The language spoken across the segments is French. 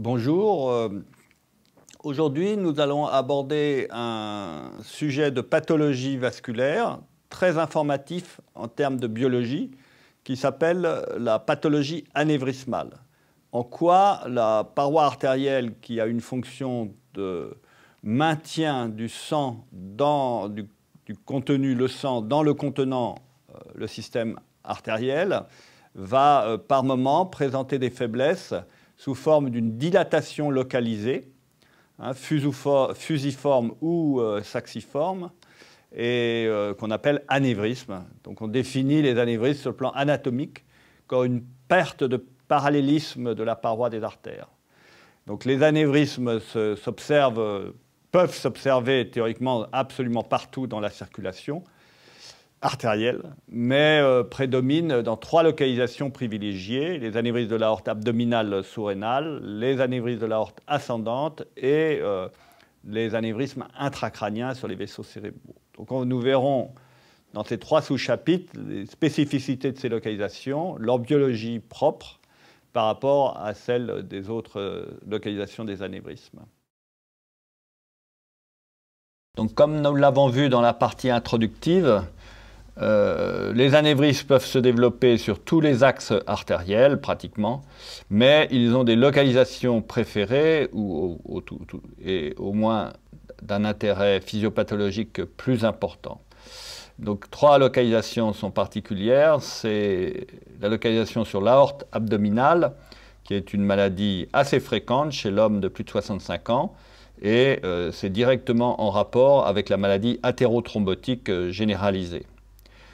Bonjour. Euh, aujourd'hui, nous allons aborder un sujet de pathologie vasculaire très informatif en termes de biologie qui s'appelle la pathologie anévrismale. En quoi la paroi artérielle qui a une fonction de maintien du sang dans du, contenu, le sang dans le contenant, euh, le système artériel, va euh, par moment présenter des faiblesses sous forme d'une dilatation localisée, hein, fusiforme ou euh, saxiforme, et euh, qu'on appelle anévrisme. Donc on définit les anévrismes sur le plan anatomique comme une perte de parallélisme de la paroi des artères. Donc les anévrismes peuvent s'observer théoriquement absolument partout dans la circulation, artérielle, mais euh, prédomine dans trois localisations privilégiées, les anévrismes de l'aorte abdominale sous-rénale, les anévrismes de l'aorte ascendante et euh, les anévrismes intracrâniens sur les vaisseaux cérébraux. Donc nous verrons dans ces trois sous-chapitres les spécificités de ces localisations, leur biologie propre par rapport à celle des autres euh, localisations des anévrismes. Donc comme nous l'avons vu dans la partie introductive, euh, les anévrismes peuvent se développer sur tous les axes artériels pratiquement, mais ils ont des localisations préférées ou, et au moins d'un intérêt physiopathologique plus important. Donc trois localisations sont particulières. C'est la localisation sur l'aorte abdominale, qui est une maladie assez fréquente chez l'homme de plus de 65 ans, et euh, c'est directement en rapport avec la maladie athérothrombotique euh, généralisée.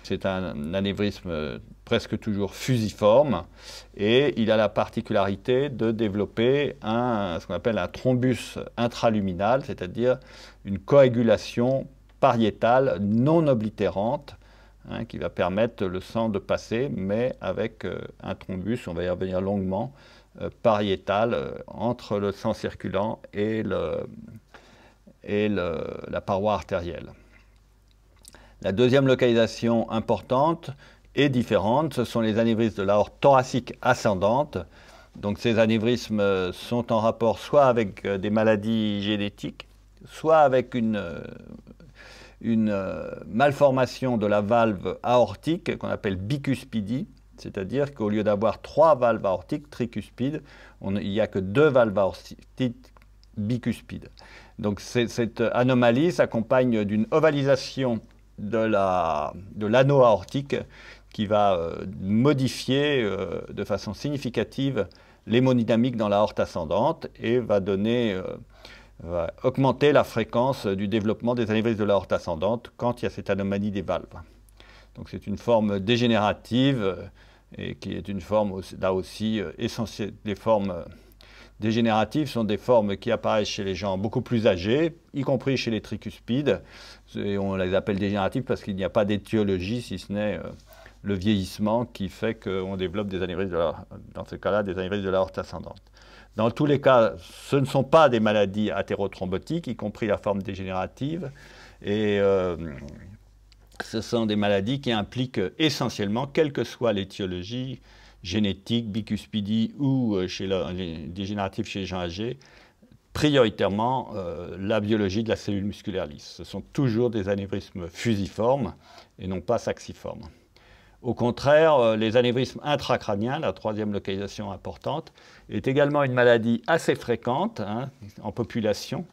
C'est un anévrisme euh, presque toujours fusiforme et il a la particularité de développer ce qu'on appelle un thrombus intraluminal, c'est-à-dire une coagulation pariétale non oblitérante hein, qui va permettre le sang de passer, mais avec euh, un thrombus, on va y revenir longuement, euh, pariétal entre le sang circulant et, la paroi artérielle. La deuxième localisation importante et différente, ce sont les anévrismes de l'aorte thoracique ascendante. Donc ces anévrismes euh, sont en rapport soit avec euh, des maladies génétiques, soit avec une, euh, malformation de la valve aortique qu'on appelle bicuspidie, c'est-à-dire qu'au lieu d'avoir trois valves aortiques tricuspides, on, il n'y a que deux valves aortiques bicuspides. Donc cette anomalie s'accompagne d'une ovalisation de l'anneau aortique qui va euh, modifier euh, de façon significative l'hémodynamique dans l'aorte ascendante et va donner, euh, va augmenter la fréquence du développement des anévrises de l'aorte ascendante quand il y a cette anomalie des valves. Donc c'est une forme dégénérative et qui est une forme là aussi essentielle. Les formes dégénératives sont des formes qui apparaissent chez les gens beaucoup plus âgés, y compris chez les tricuspides et on les appelle dégénératives parce qu'il n'y a pas d'étiologie, si ce n'est euh, le vieillissement qui fait qu'on développe des anévrismes, de la, dans ce cas-là, des anévrismes de la horte ascendante. Dans tous les cas, ce ne sont pas des maladies athérothrombotiques, y compris la forme dégénérative, et euh, ce sont des maladies qui impliquent essentiellement, quelle que soit l'étiologie génétique, bicuspidie ou euh, chez dégénérative chez les gens âgés, prioritairement euh, la biologie de la cellule musculaire lisse. Ce sont toujours des anévrismes fusiformes et non pas saxiformes. Au contraire, euh, les anévrismes intracraniens, la troisième localisation importante, est également une maladie assez fréquente hein, en population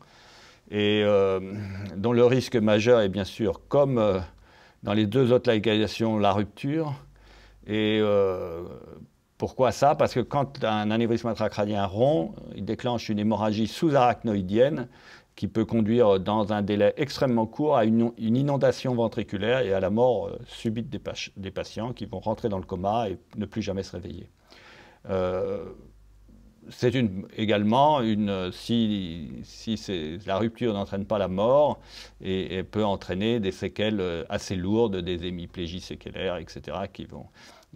et euh, dont le risque majeur est bien sûr, comme dans les deux autres localisations, la rupture et pourquoi ça Parce que quand un anévrisme intracrânien rond, il déclenche une hémorragie sous-arachnoïdienne qui peut conduire dans un délai extrêmement court à une, inondation ventriculaire et à la mort euh, subite des, patients qui vont rentrer dans le coma et ne plus jamais se réveiller. Euh, c'est également une, euh, si, la rupture n'entraîne pas la mort et, peut entraîner des séquelles assez lourdes, des hémiplégies séquelaires, etc., qui vont,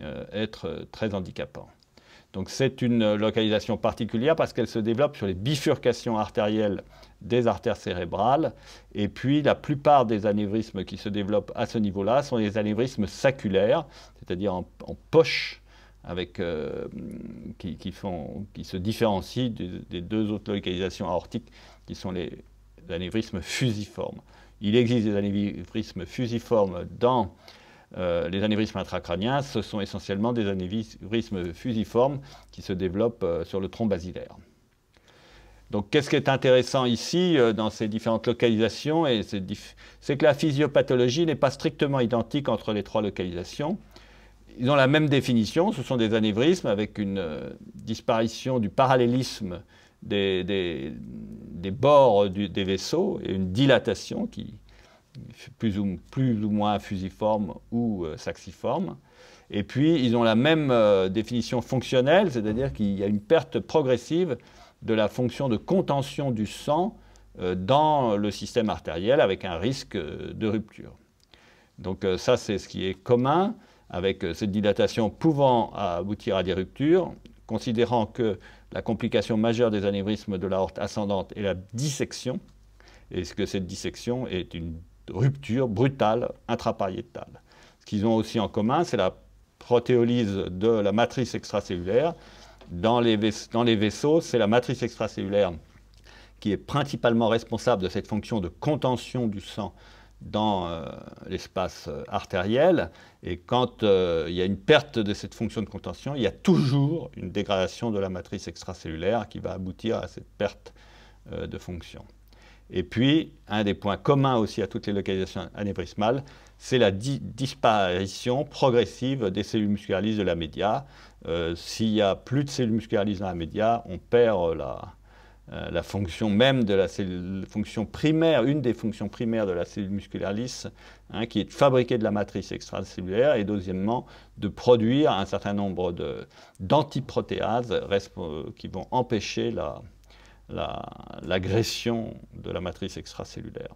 euh, être euh, très handicapant. Donc c'est une euh, localisation particulière parce qu'elle se développe sur les bifurcations artérielles des artères cérébrales. Et puis la plupart des anévrismes qui se développent à ce niveau-là sont des anévrismes saculaires, c'est-à-dire en, poche, avec, qui, se différencient des, deux autres localisations aortiques qui sont les anévrismes fusiformes. Il existe des anévrismes fusiformes dans euh, les anévrismes intracrâniens, ce sont essentiellement des anévrismes fusiformes qui se développent euh, sur le tronc basilaire. Donc qu'est-ce qui est intéressant ici euh, dans ces différentes localisations C'est que la physiopathologie n'est pas strictement identique entre les trois localisations. Ils ont la même définition, ce sont des anévrismes avec une disparition du parallélisme des, bords des vaisseaux et une dilatation qui, plus ou, moins fusiforme ou euh, saxiforme. Et puis, ils ont la même euh, définition fonctionnelle, c'est-à-dire qu'il y a une perte progressive de la fonction de contention du sang euh, dans le système artériel avec un risque de rupture. Donc ça, c'est ce qui est commun, avec cette dilatation pouvant aboutir à des ruptures, considérant que la complication majeure des anévrismes de l'aorte ascendante est la dissection, et que cette dissection est une rupture brutale intrapariétale. Ce qu'ils ont aussi en commun, c'est la protéolyse de la matrice extracellulaire. Dans les, vaisseaux, c'est la matrice extracellulaire qui est principalement responsable de cette fonction de contention du sang dans euh, l'espace euh, artériel. Et quand euh, il y a une perte de cette fonction de contention, il y a toujours une dégradation de la matrice extracellulaire qui va aboutir à cette perte de fonction. Et puis, un des points communs aussi à toutes les localisations anévrismales, c'est la disparition progressive des cellules lisses de la média. Euh, s'il n'y a plus de cellules lisses dans la média, on perd euh, la, fonction même de la cellule, fonction primaire, une des fonctions primaires de la cellule musculaire hein, qui est de fabriquer de la matrice extracellulaire et deuxièmement de produire un certain nombre d'antiprotéases qui vont empêcher la, l'agression de la matrice extracellulaire.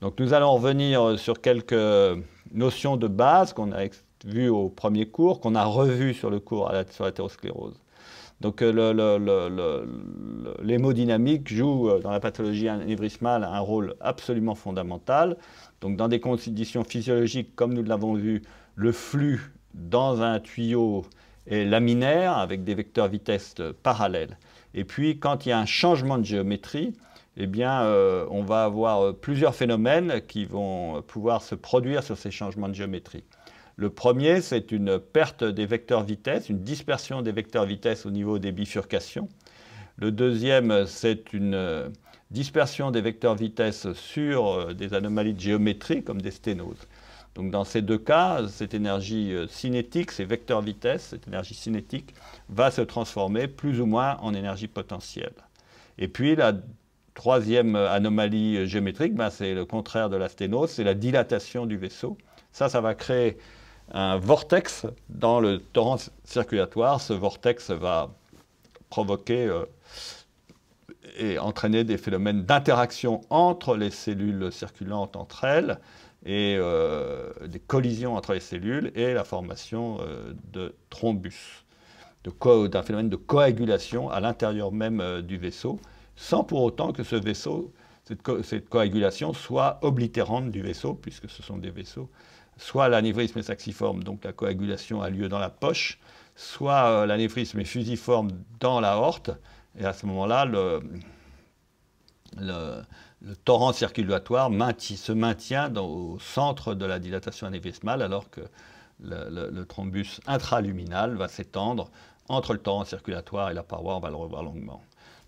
Donc nous allons revenir sur quelques notions de base qu'on a vues au premier cours, qu'on a revues sur le cours la, sur l'athérosclérose. Donc euh, l'hémodynamique joue euh, dans la pathologie anévrismale un rôle absolument fondamental. Donc dans des conditions physiologiques, comme nous l'avons vu, le flux dans un tuyau et laminaires avec des vecteurs vitesse parallèles. Et puis quand il y a un changement de géométrie, eh bien, euh, on va avoir euh, plusieurs phénomènes qui vont pouvoir se produire sur ces changements de géométrie. Le premier, c'est une perte des vecteurs vitesse, une dispersion des vecteurs vitesse au niveau des bifurcations. Le deuxième, c'est une euh, dispersion des vecteurs vitesse sur des anomalies de géométrie comme des sténoses. Donc dans ces deux cas, cette énergie euh, cinétique, ces vecteurs vitesse, cette énergie cinétique, va se transformer plus ou moins en énergie potentielle. Et puis la troisième anomalie euh, géométrique, ben, c'est le contraire de la sténose, c'est la dilatation du vaisseau. Ça, ça va créer un vortex dans le torrent circulatoire. Ce vortex va provoquer euh, et entraîner des phénomènes d'interaction entre les cellules circulantes entre elles et euh, des collisions entre les cellules et la formation euh, de thrombus, d'un phénomène de coagulation à l'intérieur même euh, du vaisseau, sans pour autant que ce vaisseau, cette, coagulation soit oblitérante du vaisseau, puisque ce sont des vaisseaux, soit l'anévrisme est saxiforme, donc la coagulation a lieu dans la poche, soit l'anévrisme est fusiforme dans l'aorte, et à ce moment-là, le le torrent circulatoire se maintient dans, au centre de la dilatation anévrismale alors que le, thrombus intraluminal va s'étendre entre le torrent circulatoire et la paroi, on va le revoir longuement.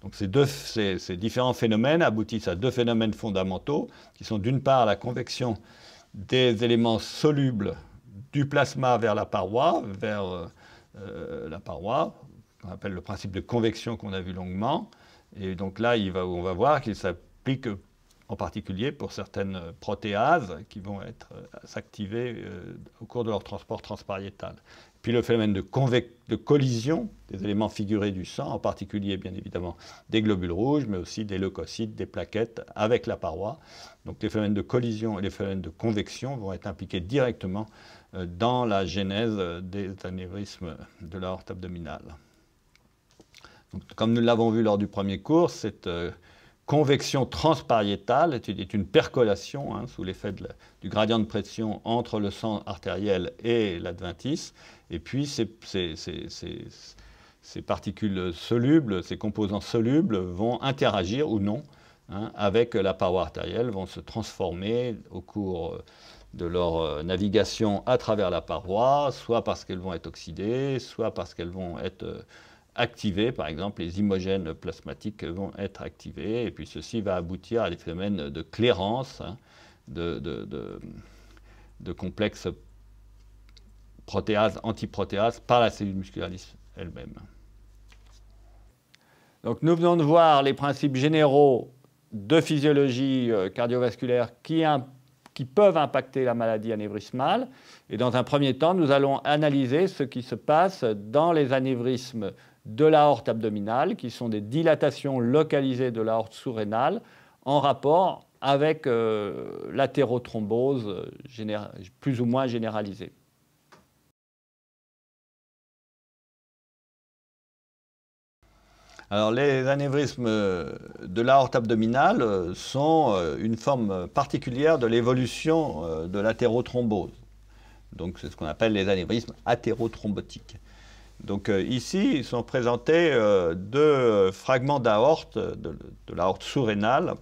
Donc ces, deux, ces, différents phénomènes aboutissent à deux phénomènes fondamentaux qui sont d'une part la convection des éléments solubles du plasma vers la paroi, vers euh, euh, la paroi, qu'on appelle le principe de convection qu'on a vu longuement. Et donc là, il va, on va voir qu'il s'appelle euh, en particulier pour certaines euh, protéases qui vont être euh, s'activer au cours de leur transport transpariétal. Puis le phénomène de, collision des éléments figurés du sang, en particulier bien évidemment des globules rouges, mais aussi des leucocytes, des plaquettes avec la paroi. Donc les phénomènes de collision et les phénomènes de convection vont être impliqués directement dans la genèse des anévrismes de l'aorte abdominale. comme nous l'avons vu lors du premier cours, cette convection transpariétale est, une percolation hein, sous l'effet du gradient de pression entre le sang artériel et l'adventice. Et puis ces, particules solubles, ces composants solubles vont interagir ou non hein, avec la paroi artérielle, vont se transformer au cours de leur euh, navigation à travers la paroi, soit parce qu'elles vont être oxydées, soit parce qu'elles vont être euh, Activer, par exemple les imogènes plasmatiques vont être activés, et puis ceci va aboutir à des phénomènes de clairance hein, de, complexes protéases, antiprotéases par la cellule musculaire elle-même. Donc nous venons de voir les principes généraux de physiologie euh, cardiovasculaire qui, qui peuvent impacter la maladie anévrismale. Et dans un premier temps, nous allons analyser ce qui se passe dans les anévrismes de l'aorte abdominale, qui sont des dilatations localisées de l'aorte sous-rénale en rapport avec euh, l'athérothrombose euh, plus ou moins généralisée. Alors, les anévrismes euh, de l'aorte abdominale sont une forme particulière de l'évolution de l'athérothrombose. Donc, c'est ce qu'on appelle les anévrismes athérothrombotiques. Donc euh, ici, ils sont présentés euh, deux fragments d'aorte, de, l'aorte surrénale,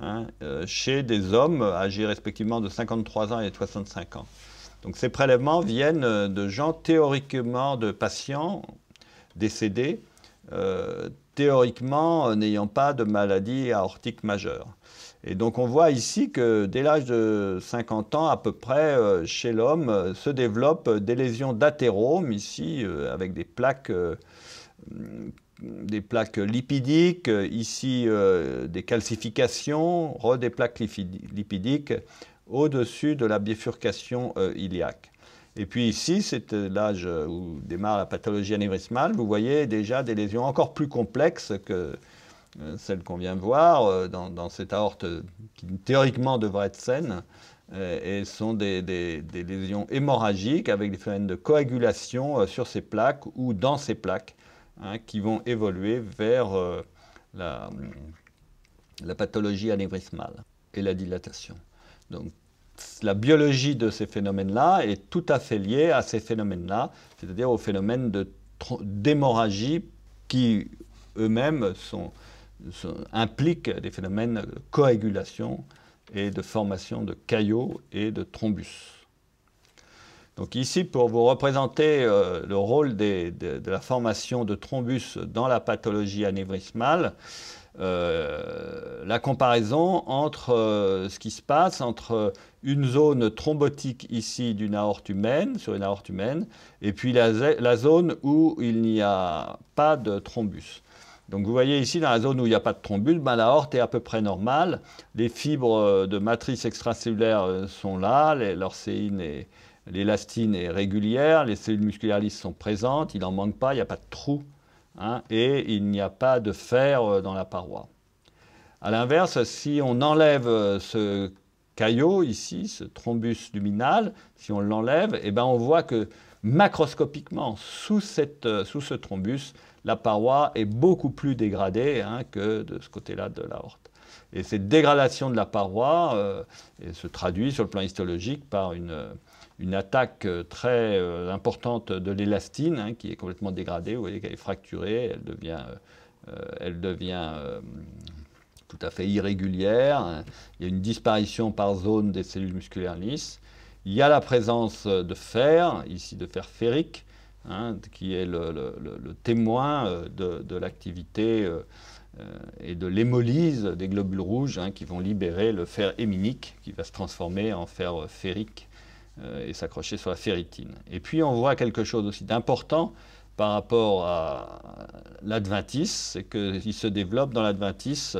hein, euh, chez des hommes âgés respectivement de 53 ans et de 65 ans. Donc ces prélèvements viennent de gens théoriquement, de patients décédés, théoriquement n'ayant pas de maladie aortique majeure. Et donc on voit ici que dès l'âge de 50 ans à peu près, euh, chez l'homme, euh, se développent des lésions d'athérome, ici euh, avec des plaques, des plaques lipidiques, ici des calcifications, re des plaques lipidiques au-dessus de la bifurcation iliaque. Et puis ici, c'est l'âge où démarre la pathologie anévrismale. Vous voyez déjà des lésions encore plus complexes que euh, celles qu'on vient de voir, euh, dans, cette aorte euh, qui théoriquement devrait être saine, et sont des, lésions hémorragiques avec des phénomènes de coagulation sur ces plaques ou dans ces plaques hein, qui vont évoluer vers la, la, pathologie anévrismale et la dilatation. Donc, la biologie de ces phénomènes-là est tout à fait liée à ces phénomènes-là, c'est-à-dire aux phénomènes d'hémorragie qui eux-mêmes sont, implique des phénomènes de coagulation et de formation de caillots et de thrombus. Donc ici, pour vous représenter euh, le rôle de, la formation de thrombus dans la pathologie anévrismale, euh, la comparaison entre euh, ce qui se passe entre une zone thrombotique ici d'une aorte humaine, sur une aorte humaine, et puis la zone où il n'y a pas de thrombus. Donc vous voyez ici, dans la zone où il n'y a pas de thrombus, ben, horte est à peu près normale. Les fibres euh, de matrice extracellulaire euh, sont là, l'orcéine et l'élastine est régulière, les cellules musculaires lisses sont présentes, il n'en manque pas, il n'y a pas de trou, hein. et il n'y a pas de fer euh, dans la paroi. A l'inverse, si on enlève ce caillot ici, ce thrombus luminal, si on l'enlève, eh ben, on voit que macroscopiquement, sous ce thrombus, la paroi est beaucoup plus dégradée hein, que de ce côté-là de l'aorte. Et cette dégradation de la paroi euh, se traduit sur le plan histologique par une, une attaque euh, très euh, importante de l'élastine hein, qui est complètement dégradée. Vous voyez qu'elle est fracturée, elle devient, elle devient tout à fait irrégulière. Il y a une disparition par zone des cellules musculaires lisses. Il y a la présence de fer, ici de fer ferrique, Hein, qui est le, témoin euh, de, l'activité euh, euh, et de l'hémolyse des globules rouges hein, qui vont libérer le fer héminique qui va se transformer en fer ferrique et s'accrocher sur la ferritine. Et puis on voit quelque chose aussi d'important par rapport à l'adventice, c'est qu'il se développe dans l'adventice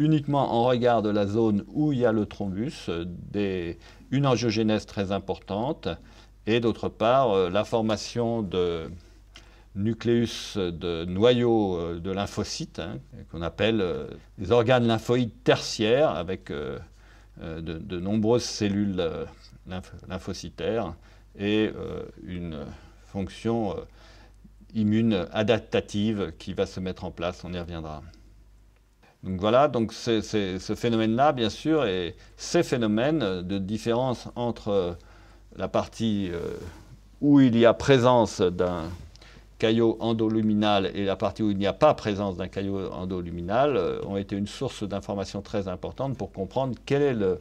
uniquement en regard de la zone où il y a le thrombus, une angiogénèse très importante, et d'autre part euh, la formation de nucléus de noyaux euh, de lymphocytes, hein, qu'on appelle les euh, organes lymphoïdes tertiaires, avec de, nombreuses cellules lymphocytaires, et une fonction immune adaptative qui va se mettre en place, on y reviendra. Donc voilà, donc ce phénomène-là, bien sûr, et ces phénomènes de différence entre la partie euh, où il y a présence d'un caillot endoluminal et la partie où il n'y a pas présence d'un caillot endoluminal euh, ont été une source d'informations très importante pour comprendre quel est le,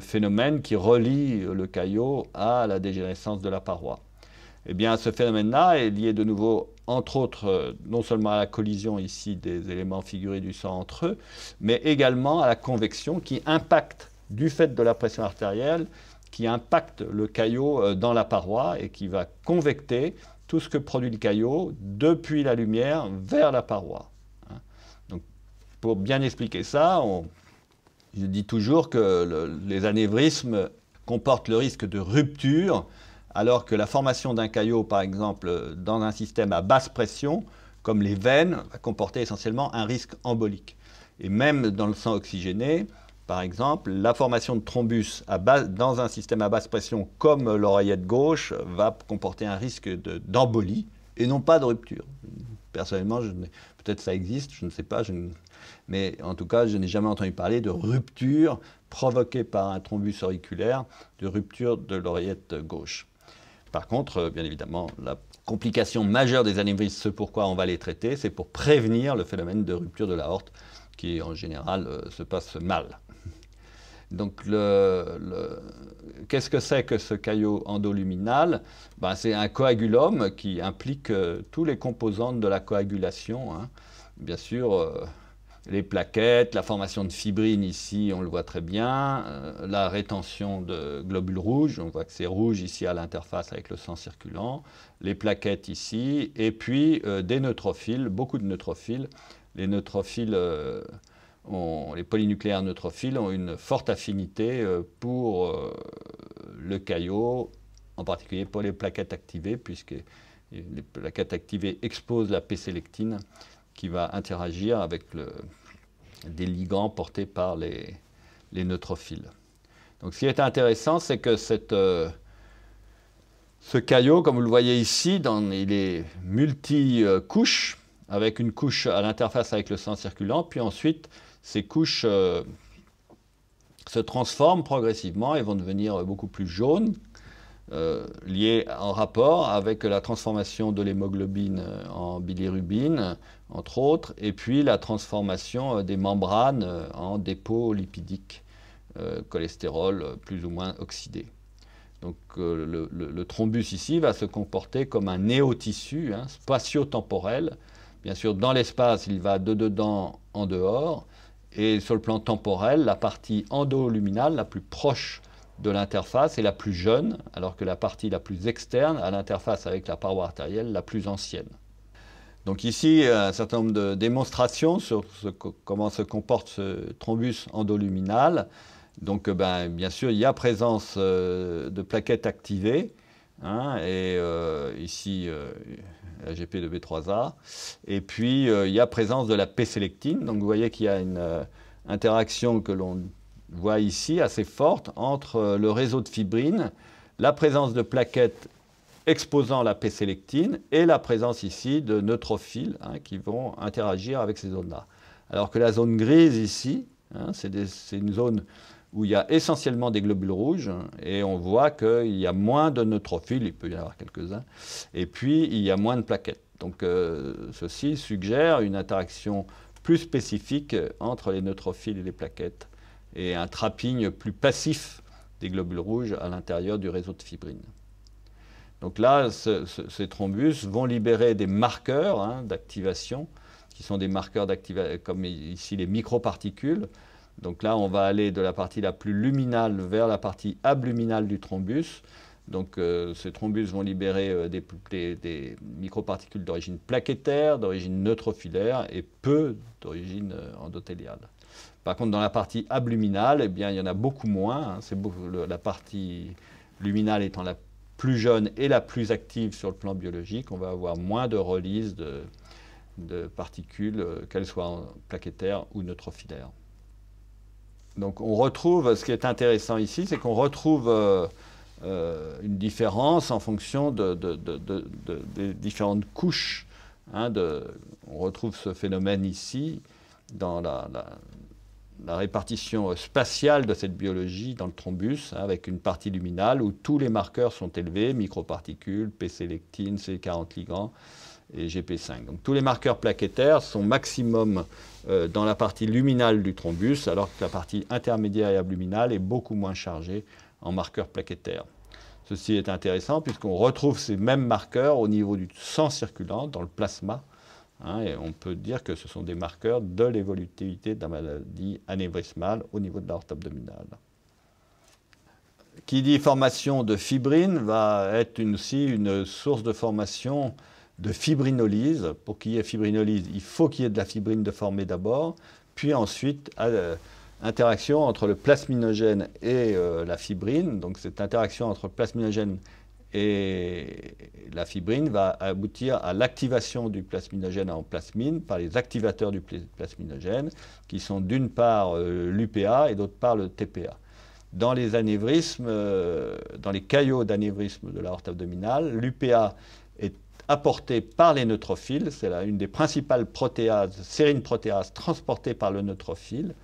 phénomène qui relie le caillot à la dégénérescence de la paroi. Eh bien, ce phénomène-là est lié de nouveau, entre autres, euh, non seulement à la collision ici des éléments figurés du sang entre eux, mais également à la convection qui impacte, du fait de la pression artérielle, qui impacte le caillot euh, dans la paroi et qui va convecter tout ce que produit le caillot depuis la lumière vers la paroi. Hein. pour bien expliquer ça, je dis toujours que les anévrismes comportent le risque de rupture, alors que la formation d'un caillot, par exemple, dans un système à basse pression, comme les veines, va comporter essentiellement un risque embolique. Et même dans le sang oxygéné, par exemple, la formation de thrombus dans un système à basse pression comme l'oreillette gauche va comporter un risque d'embolie et non pas de rupture. Personnellement, peut-être ça existe, je ne sais pas, mais en tout cas, je n'ai jamais entendu parler de rupture provoquée par un thrombus auriculaire, de rupture de l'oreillette gauche. Par contre, euh, bien évidemment, la complication majeure des anévrismes, ce pourquoi on va les traiter, c'est pour prévenir le phénomène de rupture de l'aorte qui en général euh, se passe mal. Donc, le, qu'est-ce que c'est que ce caillot endoluminal ben, C'est un coagulum qui implique euh, tous les composantes de la coagulation. Hein. Bien sûr, euh, les plaquettes, la formation de fibrine ici, on le voit très bien, euh, la rétention de globules rouges, on voit que c'est rouge ici à l'interface avec le sang circulant, les plaquettes ici, et puis des neutrophiles, beaucoup de neutrophiles, les neutrophiles les polynucléaires neutrophiles ont une forte affinité euh, pour euh, le caillot, en particulier pour les plaquettes activées, puisque les plaquettes activées exposent la P-sélectine qui va interagir avec des ligands portés par les, neutrophiles. Donc ce qui est intéressant, c'est que euh, ce caillot, comme vous le voyez ici, il est multi avec une couche à l'interface avec le sang circulant, puis ensuite ces couches euh, se transforment progressivement et vont devenir beaucoup plus jaunes, euh, liées en rapport avec la transformation de l'hémoglobine euh, en bilirubine, entre autres, et puis la transformation des membranes en dépôts lipidiques, cholestérol plus ou moins oxydé. Donc le, thrombus ici va se comporter comme un néotissu hein, spatio-temporel. Bien sûr, dans l'espace, il va de dedans en dehors, et sur le plan temporel, la partie endoluminale, la plus proche de l'interface, est la plus jeune, alors que la partie la plus externe à l'interface avec la paroi artérielle, la plus ancienne. Donc ici, euh, un certain nombre de démonstrations sur comment se comporte ce thrombus endoluminal. Donc euh, ben, bien sûr, il y a présence euh, de plaquettes activées. Hein, et ici, la euh, b 3 a Et puis, euh, il y a présence de la P-sélectine. Donc, vous voyez qu'il y a une euh, interaction que l'on voit ici assez forte entre le réseau de fibrines, la présence de plaquettes exposant la P-sélectine et la présence ici de neutrophiles hein, qui vont interagir avec ces zones-là. Alors que la zone grise ici, hein, c'est une zone où il y a essentiellement des globules rouges, et on voit qu'il y a moins de neutrophiles, il peut y en avoir quelques-uns, et puis il y a moins de plaquettes. Donc euh, ceci suggère une interaction plus spécifique entre les neutrophiles et les plaquettes, et un trapping plus passif des globules rouges à l'intérieur du réseau de fibrine. Donc là, ces thrombus vont libérer des marqueurs hein, d'activation, qui sont des marqueurs d'activation, comme ici les microparticules, donc là, on va aller de la partie la plus luminale vers la partie abluminale du thrombus. Donc euh, ces thrombus vont libérer euh, des, des, microparticules d'origine plaquettaire, d'origine neutrophilaire et peu d'origine euh, endothéliale. Par contre, dans la partie abluminale, eh bien, il y en a beaucoup moins. Hein. la partie luminale étant la plus jeune et la plus active sur le plan biologique, on va avoir moins de release de, de particules, qu'elles soient plaquettaires ou neutrophilaires. Donc on retrouve, ce qui est intéressant ici, c'est qu'on retrouve euh, euh, une différence en fonction des différentes couches. Hein, on retrouve ce phénomène ici dans la, répartition spatiale de cette biologie dans le thrombus, hein, avec une partie luminale où tous les marqueurs sont élevés, microparticules, p lectines, C40 ligands et GP5. Donc tous les marqueurs plaquettaires sont maximum euh, dans la partie luminale du thrombus, alors que la partie intermédiaire et abluminale est beaucoup moins chargée en marqueurs plaquettaires. Ceci est intéressant puisqu'on retrouve ces mêmes marqueurs au niveau du sang circulant, dans le plasma, hein, et on peut dire que ce sont des marqueurs de l'évolutivité de maladie anévrismale au niveau de l'aorte abdominale. Qui dit formation de fibrine va être aussi une source de formation de fibrinolyse. Pour qu'il y ait fibrinolyse, il faut qu'il y ait de la fibrine de formée d'abord, puis ensuite euh, interaction entre le plasminogène et euh, la fibrine. Donc cette interaction entre le plasminogène et la fibrine va aboutir à l'activation du plasminogène en plasmine par les activateurs du plasminogène, qui sont d'une part euh, l'UPA et d'autre part le TPA. Dans les anévrismes, dans les caillots d'anévrisme de l'aorte abdominale, l'UPA est apportée par les neutrophiles. C'est une des principales protéases, sérine protéases transportées par le neutrophile.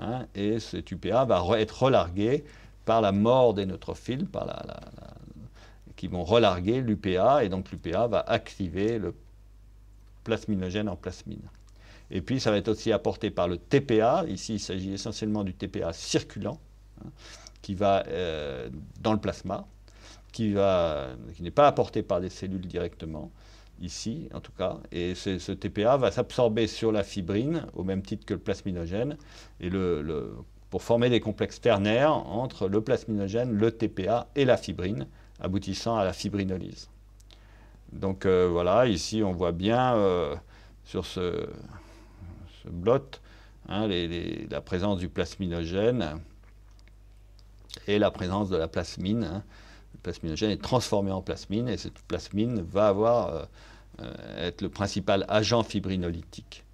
Hein, et cet UPA va être relargué par la mort des neutrophiles, par la, qui vont relarguer l'UPA. Et donc l'UPA va activer le plasminogène en plasmine. Et puis ça va être aussi apporté par le TPA. Ici, il s'agit essentiellement du TPA circulant, hein, qui va euh, dans le plasma qui, n'est pas apporté par des cellules directement, ici en tout cas, et ce, TPA va s'absorber sur la fibrine, au même titre que le plasminogène, et pour former des complexes ternaires entre le plasminogène, le TPA et la fibrine, aboutissant à la fibrinolyse. Donc euh, voilà, ici on voit bien euh, sur ce, blot hein, la présence du plasminogène et la présence de la plasmine. Hein plasminogène est transformé en plasmine et cette plasmine va avoir, euh, euh, être le principal agent fibrinolytique.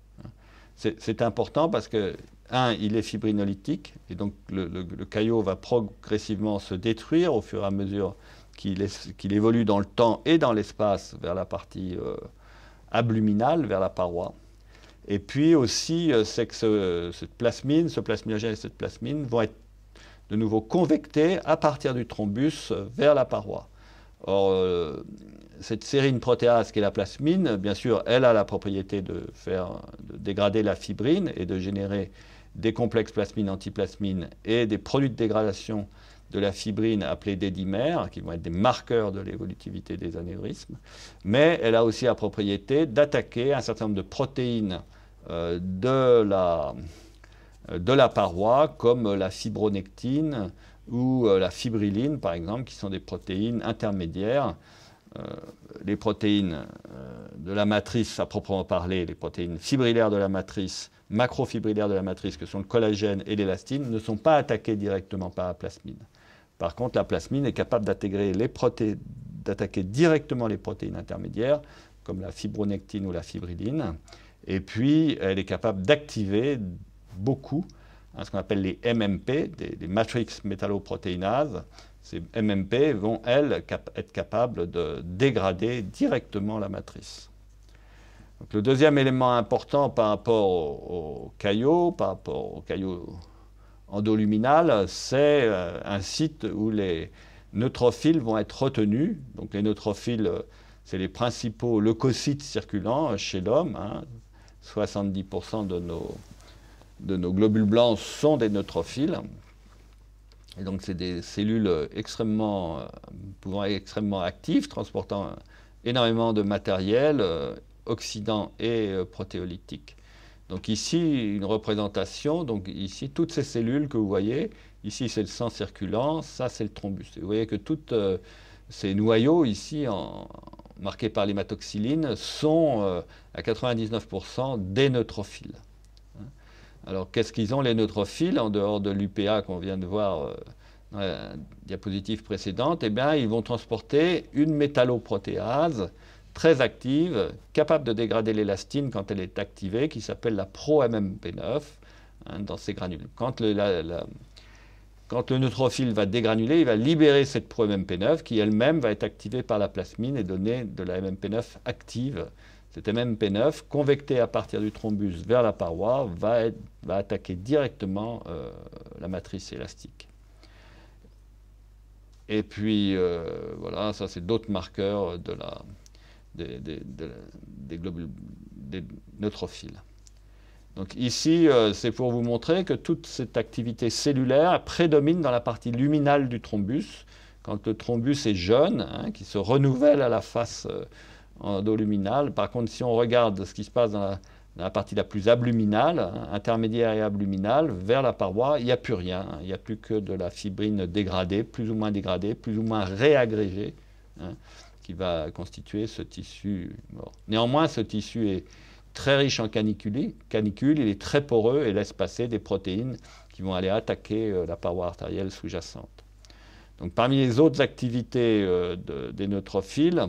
C'est important parce que, un, il est fibrinolytique et donc le, caillot va progressivement se détruire au fur et à mesure qu'il évolue dans le temps et dans l'espace vers la partie euh, abluminale, vers la paroi. Et puis aussi, c'est que cette plasmine, ce plasminogène et cette plasmine vont être nouveau convecté à partir du thrombus vers la paroi. Or, euh, cette sérine protéase qui est la plasmine, bien sûr, elle a la propriété de faire dégrader la fibrine et de générer des complexes plasmine-antiplasmine et des produits de dégradation de la fibrine appelés des dimères, qui vont être des marqueurs de l'évolutivité des anévrismes. Mais elle a aussi la propriété d'attaquer un certain nombre de protéines euh, de la euh, de la paroi, comme la fibronectine ou euh, la fibrilline, par exemple, qui sont des protéines intermédiaires. Euh, les protéines de la matrice à proprement parler, les protéines fibrillaires de la matrice, macrofibrillaires de la matrice, que sont le collagène et l'élastine, ne sont pas attaquées directement par la plasmine. Par contre, la plasmine est capable d'intégrer les protéines, d'attaquer directement les protéines intermédiaires, comme la fibronectine ou la fibrilline, et puis elle est capable d'activer beaucoup hein, ce qu'on appelle les MMP, des, matrix métalloprotéinases. Ces MMP vont, elles, être capables de dégrader directement la matrice. le deuxième élément important par rapport aux au caillots, par rapport au caillots endoluminal, c'est euh, un site où les neutrophiles vont être retenus. Donc les neutrophiles, c'est les principaux leucocytes circulants chez l'homme. 70% hein. de nos de nos globules blancs sont des neutrophiles. Et donc, c'est des cellules extrêmement, euh, pouvant être extrêmement actives, transportant énormément de matériel, euh, oxydant et euh, protéolytique. Donc ici, une représentation. Donc ici, toutes ces cellules que vous voyez, ici c'est le sang circulant, ça c'est le thrombus. Et vous voyez que tous ces noyaux ici, marqués par l'hématoxyline, sont à 99% des neutrophiles. Alors qu'est-ce qu'ils ont les neutrophiles en dehors de l'UPA qu'on vient de voir euh, dans la diapositive précédente Eh bien, ils vont transporter une métalloprotéase très active, capable de dégrader l'élastine quand elle est activée, qui s'appelle la pro-MMP9 hein, dans ces granules. Quand le, quand le, neutrophile va dégranuler, il va libérer cette pro-MMP9 qui elle-même va être activée par la plasmine et donner de la MMP9 active c'était même P9, convecté à partir du thrombus vers la paroi, va, attaquer directement euh, la matrice élastique. Et puis, euh, voilà, ça c'est d'autres marqueurs de des, globules, neutrophiles. Donc ici, euh, c'est pour vous montrer que toute cette activité cellulaire prédomine dans la partie luminale du thrombus. Quand le thrombus est jeune, hein, qui se renouvelle à la face par contre, si on regarde ce qui se passe dans la, partie la plus abluminale, intermédiaire et abluminale, vers la paroi, il n'y a plus rien. Il n'y a plus que de la fibrine dégradée, plus ou moins dégradée, plus ou moins réagrégée, hein, qui va constituer ce tissu mort. Néanmoins, ce tissu est très riche en canicules, canicule, il est très poreux et laisse passer des protéines qui vont aller attaquer euh, la paroi artérielle sous-jacente. Donc, parmi les autres activités euh, des neutrophiles,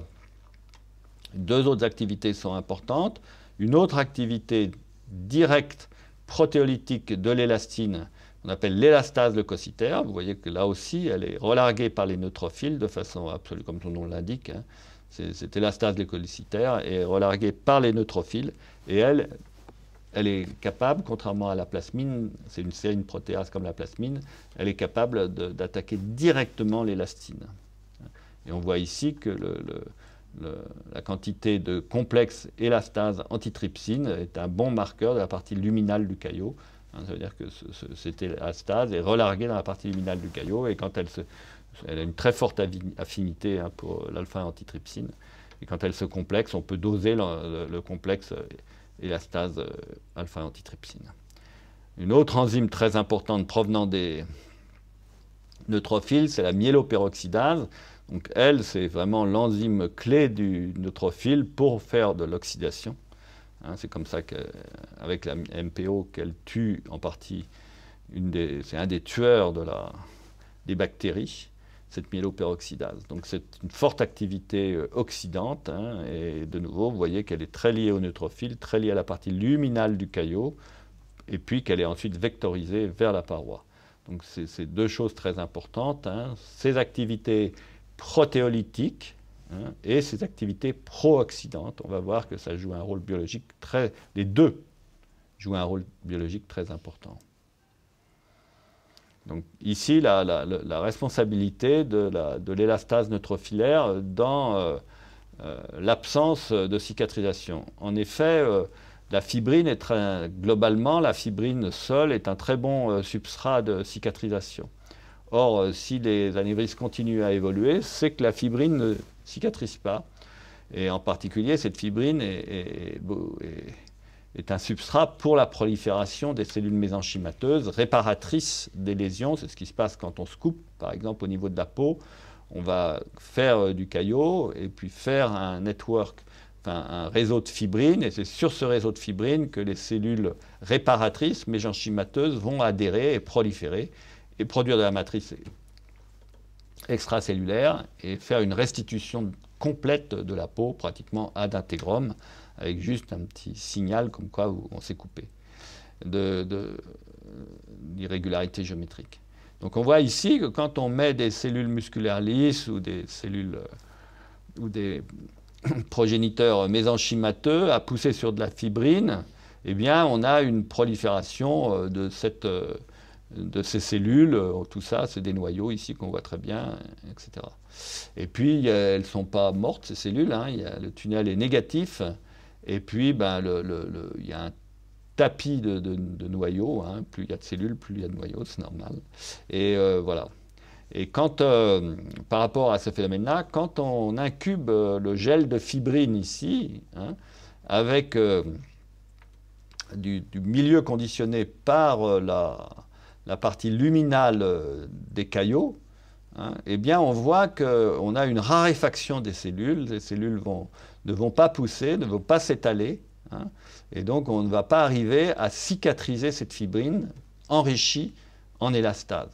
deux autres activités sont importantes. Une autre activité directe protéolytique de l'élastine, on appelle l'élastase leucocytaire. Vous voyez que là aussi, elle est relarguée par les neutrophiles de façon absolue, comme son nom l'indique. Hein. Cette élastase leucocytaire est relarguée par les neutrophiles et elle, elle est capable, contrairement à la plasmine, c'est une, de protéase comme la plasmine, elle est capable d'attaquer directement l'élastine. Et on voit ici que le la quantité de complexe élastase antitrypsine est un bon marqueur de la partie luminale du caillot. Hein, ça veut dire que c'était ce, élastase est relarguée dans la partie luminale du caillot et quand elle, a une très forte affinité hein, pour l'alpha-antitrypsine. Et quand elle se complexe, on peut doser le, complexe élastase euh, alpha-antitrypsine. Une autre enzyme très importante provenant des neutrophiles, c'est la myéloperoxydase. Donc elle, c'est vraiment l'enzyme clé du neutrophile pour faire de l'oxydation. Hein. c'est comme ça qu'avec la MPO qu'elle tue en partie, c'est un des tueurs de la, des bactéries, cette myéloperoxydase. Donc c'est une forte activité euh, oxydante, hein, et de nouveau, vous voyez qu'elle est très liée au neutrophile, très liée à la partie luminale du caillot, et puis qu'elle est ensuite vectorisée vers la paroi. Donc c'est deux choses très importantes. Ces hein. activités Protéolytique hein, et ses activités pro-oxydantes. On va voir que ça joue un rôle biologique très. Les deux jouent un rôle biologique très important. Donc ici, la, responsabilité de l'élastase neutrophilaire dans euh, euh, l'absence de cicatrisation. En effet, euh, la fibrine est très, globalement, la fibrine seule est un très bon substrat de cicatrisation. Or, euh, si les anévrismes continuent à évoluer, c'est que la fibrine ne cicatrise pas. Et en particulier, cette fibrine est, un substrat pour la prolifération des cellules mésenchymateuses, réparatrices des lésions. C'est ce qui se passe quand on se coupe, par exemple, au niveau de la peau. On va faire euh, du caillot et puis faire un network un, réseau de fibrine, et c'est sur ce réseau de fibrines que les cellules réparatrices, mésenchymateuses, vont adhérer et proliférer et produire de la matrice extracellulaire et faire une restitution complète de la peau, pratiquement ad integrum, avec juste un petit signal comme quoi on s'est coupé d'irrégularité de, géométrique. Donc on voit ici que quand on met des cellules musculaires lisses ou des cellules euh, ou des progéniteurs mésenchymateux à pousser sur de la fibrine, eh bien on a une prolifération euh, de cette euh, de ces cellules, euh, tout ça, c'est des noyaux ici qu'on voit très bien, etc. Et puis, elles ne sont pas mortes, ces cellules, hein, le tunnel est négatif, et puis il ben, le, y a un tapis de, de, noyaux, hein. plus il y a de cellules, plus il y a de noyaux, c'est normal. Et euh, voilà. Et quand, euh, par rapport à ce phénomène-là, quand on incube le gel de fibrine ici, hein, avec du, milieu conditionné par la la partie luminale euh, des caillots, hein, eh bien on voit qu'on a une raréfaction des cellules. Les cellules vont, ne vont pas pousser, ne vont pas s'étaler. Hein, et donc on ne va pas arriver à cicatriser cette fibrine enrichie en élastase.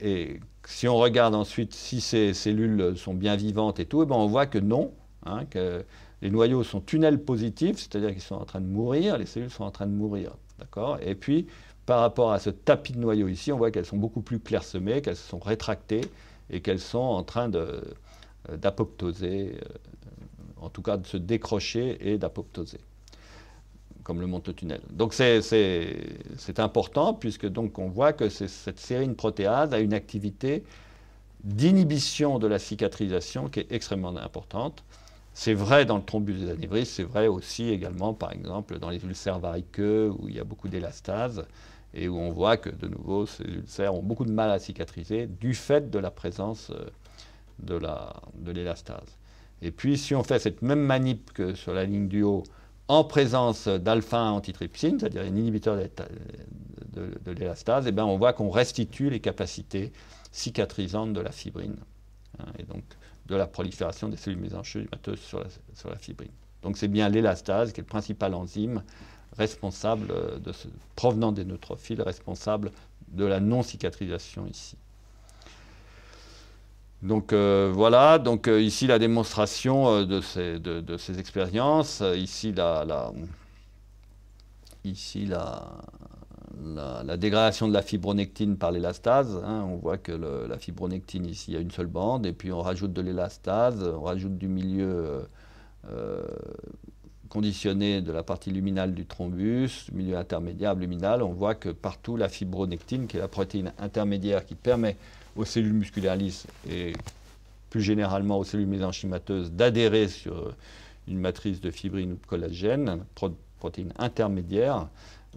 Et si on regarde ensuite si ces cellules sont bien vivantes et tout, eh ben, on voit que non, hein, que les noyaux sont tunnels positifs, c'est-à-dire qu'ils sont en train de mourir, les cellules sont en train de mourir. D'accord Et puis, par rapport à ce tapis de noyaux ici, on voit qu'elles sont beaucoup plus clairsemées, qu'elles se sont rétractées et qu'elles sont en train euh, d'apoptoser, euh, en tout cas de se décrocher et d'apoptoser, comme le monte le tunnel. Donc c'est important puisque donc on voit que cette sérine protéase a une activité d'inhibition de la cicatrisation qui est extrêmement importante. C'est vrai dans le thrombus des anévrismes, c'est vrai aussi également, par exemple, dans les ulcères variqueux, où il y a beaucoup d'élastase et où on voit que de nouveau ces ulcères ont beaucoup de mal à cicatriser du fait de la présence euh, de l'élastase. De et puis si on fait cette même manip que sur la ligne du haut en présence d'alpha antitrypsine, c'est-à-dire un inhibiteur de, de, l'élastase, eh ben, on voit qu'on restitue les capacités cicatrisantes de la fibrine hein, et donc de la prolifération des cellules mésenchymateuses sur la, sur la fibrine. Donc c'est bien l'élastase qui est le principal enzyme responsable euh, de ce, provenant des neutrophiles, responsable de la non-cicatrisation ici. Donc euh, voilà, donc euh, ici la démonstration de, ces, de, ces, expériences, ici la, ici la, dégradation de la fibronectine par l'élastase. Hein. on voit que la fibronectine ici, a une seule bande, et puis on rajoute de l'élastase, on rajoute du milieu conditionné de la partie luminale du thrombus, milieu intermédiaire luminal, on voit que partout la fibronectine, qui est la protéine intermédiaire qui permet aux cellules musculaires lisses et plus généralement aux cellules mésenchymateuses d'adhérer sur une matrice de fibrine ou de collagène, protéine intermédiaire,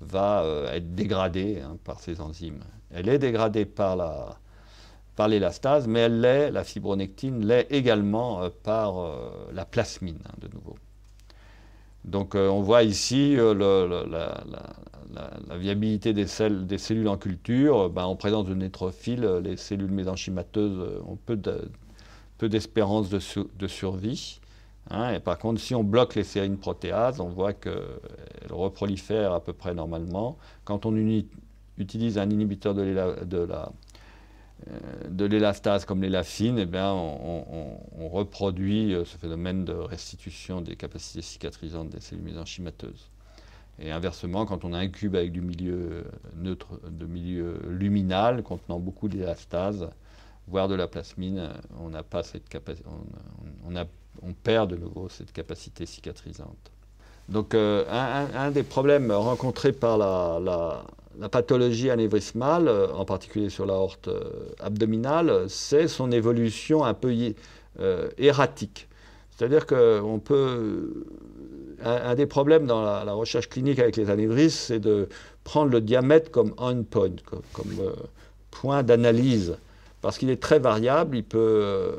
va euh, être dégradée hein, par ces enzymes. Elle est dégradée par l'élastase, mais elle l'est, la fibronectine l'est également euh, par euh, la plasmine, hein, de nouveau. Donc euh, on voit ici euh, la, viabilité des, cellules en culture. en ben, présence de nétrophile, euh, les cellules mésenchymateuses ont peu d'espérance de, survie. Hein. Et par contre, si on bloque les sérines protéases, on voit qu'elles reprolifèrent à peu près normalement. Quand on utilise un inhibiteur de de la euh, de l'élastase comme l'élastine, eh on, reproduit euh, ce phénomène de restitution des capacités cicatrisantes des cellules mésenchymateuses. Et inversement, quand on a un cube avec du milieu neutre, de milieu luminal contenant beaucoup d'élastase, voire de la plasmine, on on perd de nouveau cette capacité cicatrisante. Donc, euh, un, des problèmes rencontrés par la, pathologie anévrismale, euh, en particulier sur la horte euh, abdominale, c'est son évolution un peu erratique. C'est-à-dire qu'on peut. Un, des problèmes dans la, recherche clinique avec les anévrismes, c'est de prendre le diamètre comme un point, comme, point d'analyse. Parce qu'il est très variable, il peut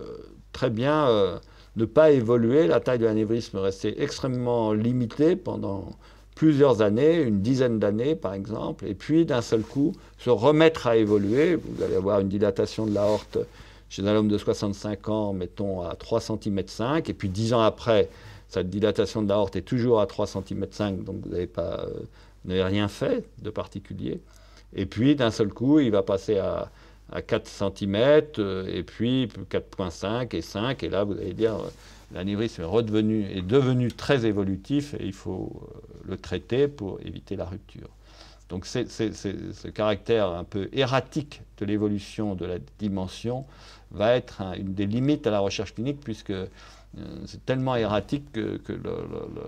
très bien ne pas évoluer. La taille de l'anévrisme restait extrêmement limitée pendant plusieurs années, une dizaine d'années par exemple, et puis d'un seul coup se remettre à évoluer. Vous allez avoir une dilatation de l'aorte chez un homme de 65 ans, mettons à 3 cm 5, et puis 10 ans après, cette dilatation de l'aorte est toujours à 3 cm 5, donc euh, vous n'avez rien fait de particulier. Et puis d'un seul coup, il va passer à à 4 cm, euh, et puis 4,5 et 5, et là, vous allez dire, euh, l'anévrisme est, est devenu très évolutif, et il faut euh, le traiter pour éviter la rupture. Donc c'est ce caractère un peu erratique de l'évolution de la dimension va être une des limites à la recherche clinique, puisque c'est tellement erratique que,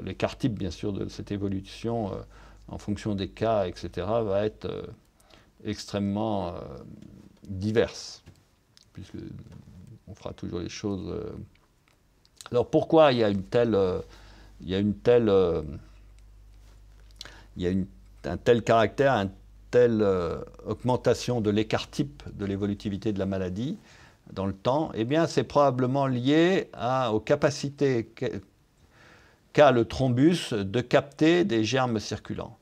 l'écart type, bien sûr, de cette évolution, en fonction des cas, etc., va être extrêmement diverses, puisque on fera toujours les choses. Euh. Alors pourquoi il y a une telle, euh, il y a une telle, euh, il y un tel caractère, une telle augmentation de l'écart type de l'évolutivité de la maladie dans le temps Eh bien, c'est probablement lié aux capacités qu'a le thrombus de capter des germes circulants.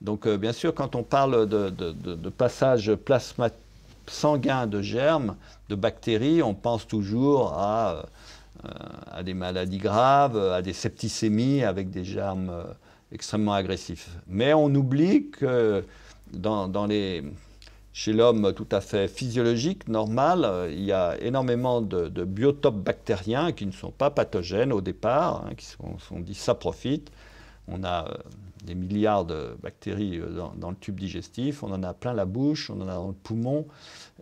Donc, bien sûr, quand on parle de, passage plasmatique sanguin de germes, de bactéries, on pense toujours à, euh, à des maladies graves, à des septicémies avec des germes euh, extrêmement agressifs. Mais on oublie que dans, les, chez l'homme tout à fait physiologique, normal, euh, il y a énormément de, biotopes bactériens qui ne sont pas pathogènes au départ, hein, qui sont, sont dit saprophytes. On a des milliards de bactéries euh, dans, le tube digestif, on en a plein la bouche, on en a dans le poumon.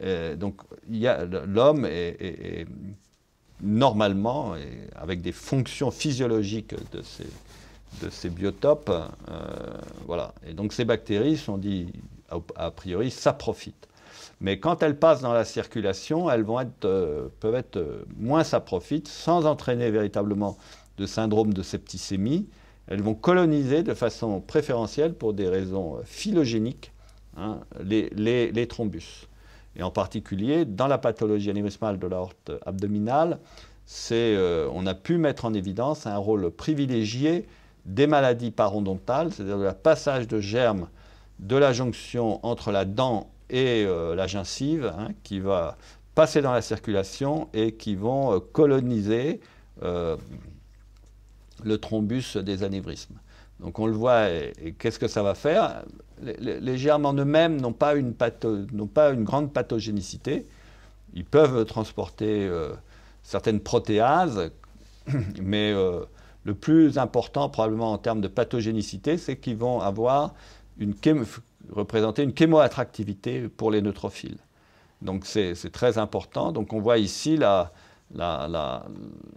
Euh, donc l'homme est, normalement, avec des fonctions physiologiques de ces, biotopes, euh, voilà. Et donc ces bactéries sont dit, a priori, ça profite. Mais quand elles passent dans la circulation, elles vont être, peuvent être moins profite sans entraîner véritablement de syndrome de septicémie, elles vont coloniser de façon préférentielle pour des raisons euh, phylogéniques hein, les, thrombus. Et en particulier, dans la pathologie anévrismale de horte abdominale, euh, on a pu mettre en évidence un rôle privilégié des maladies parodontales, c'est-à-dire le passage de germes de la jonction entre la dent et euh, la gencive, hein, qui va passer dans la circulation et qui vont coloniser le thrombus des anévrismes. Donc on le voit, et, qu'est-ce que ça va faire les, germes en eux-mêmes n'ont pas, pas, une grande pathogénicité. Ils peuvent transporter euh, certaines protéases, mais euh, le plus important probablement en termes de pathogénicité, c'est qu'ils vont avoir une chémo, représenter une chémoattractivité pour les neutrophiles. Donc c'est très important. Donc on voit ici la,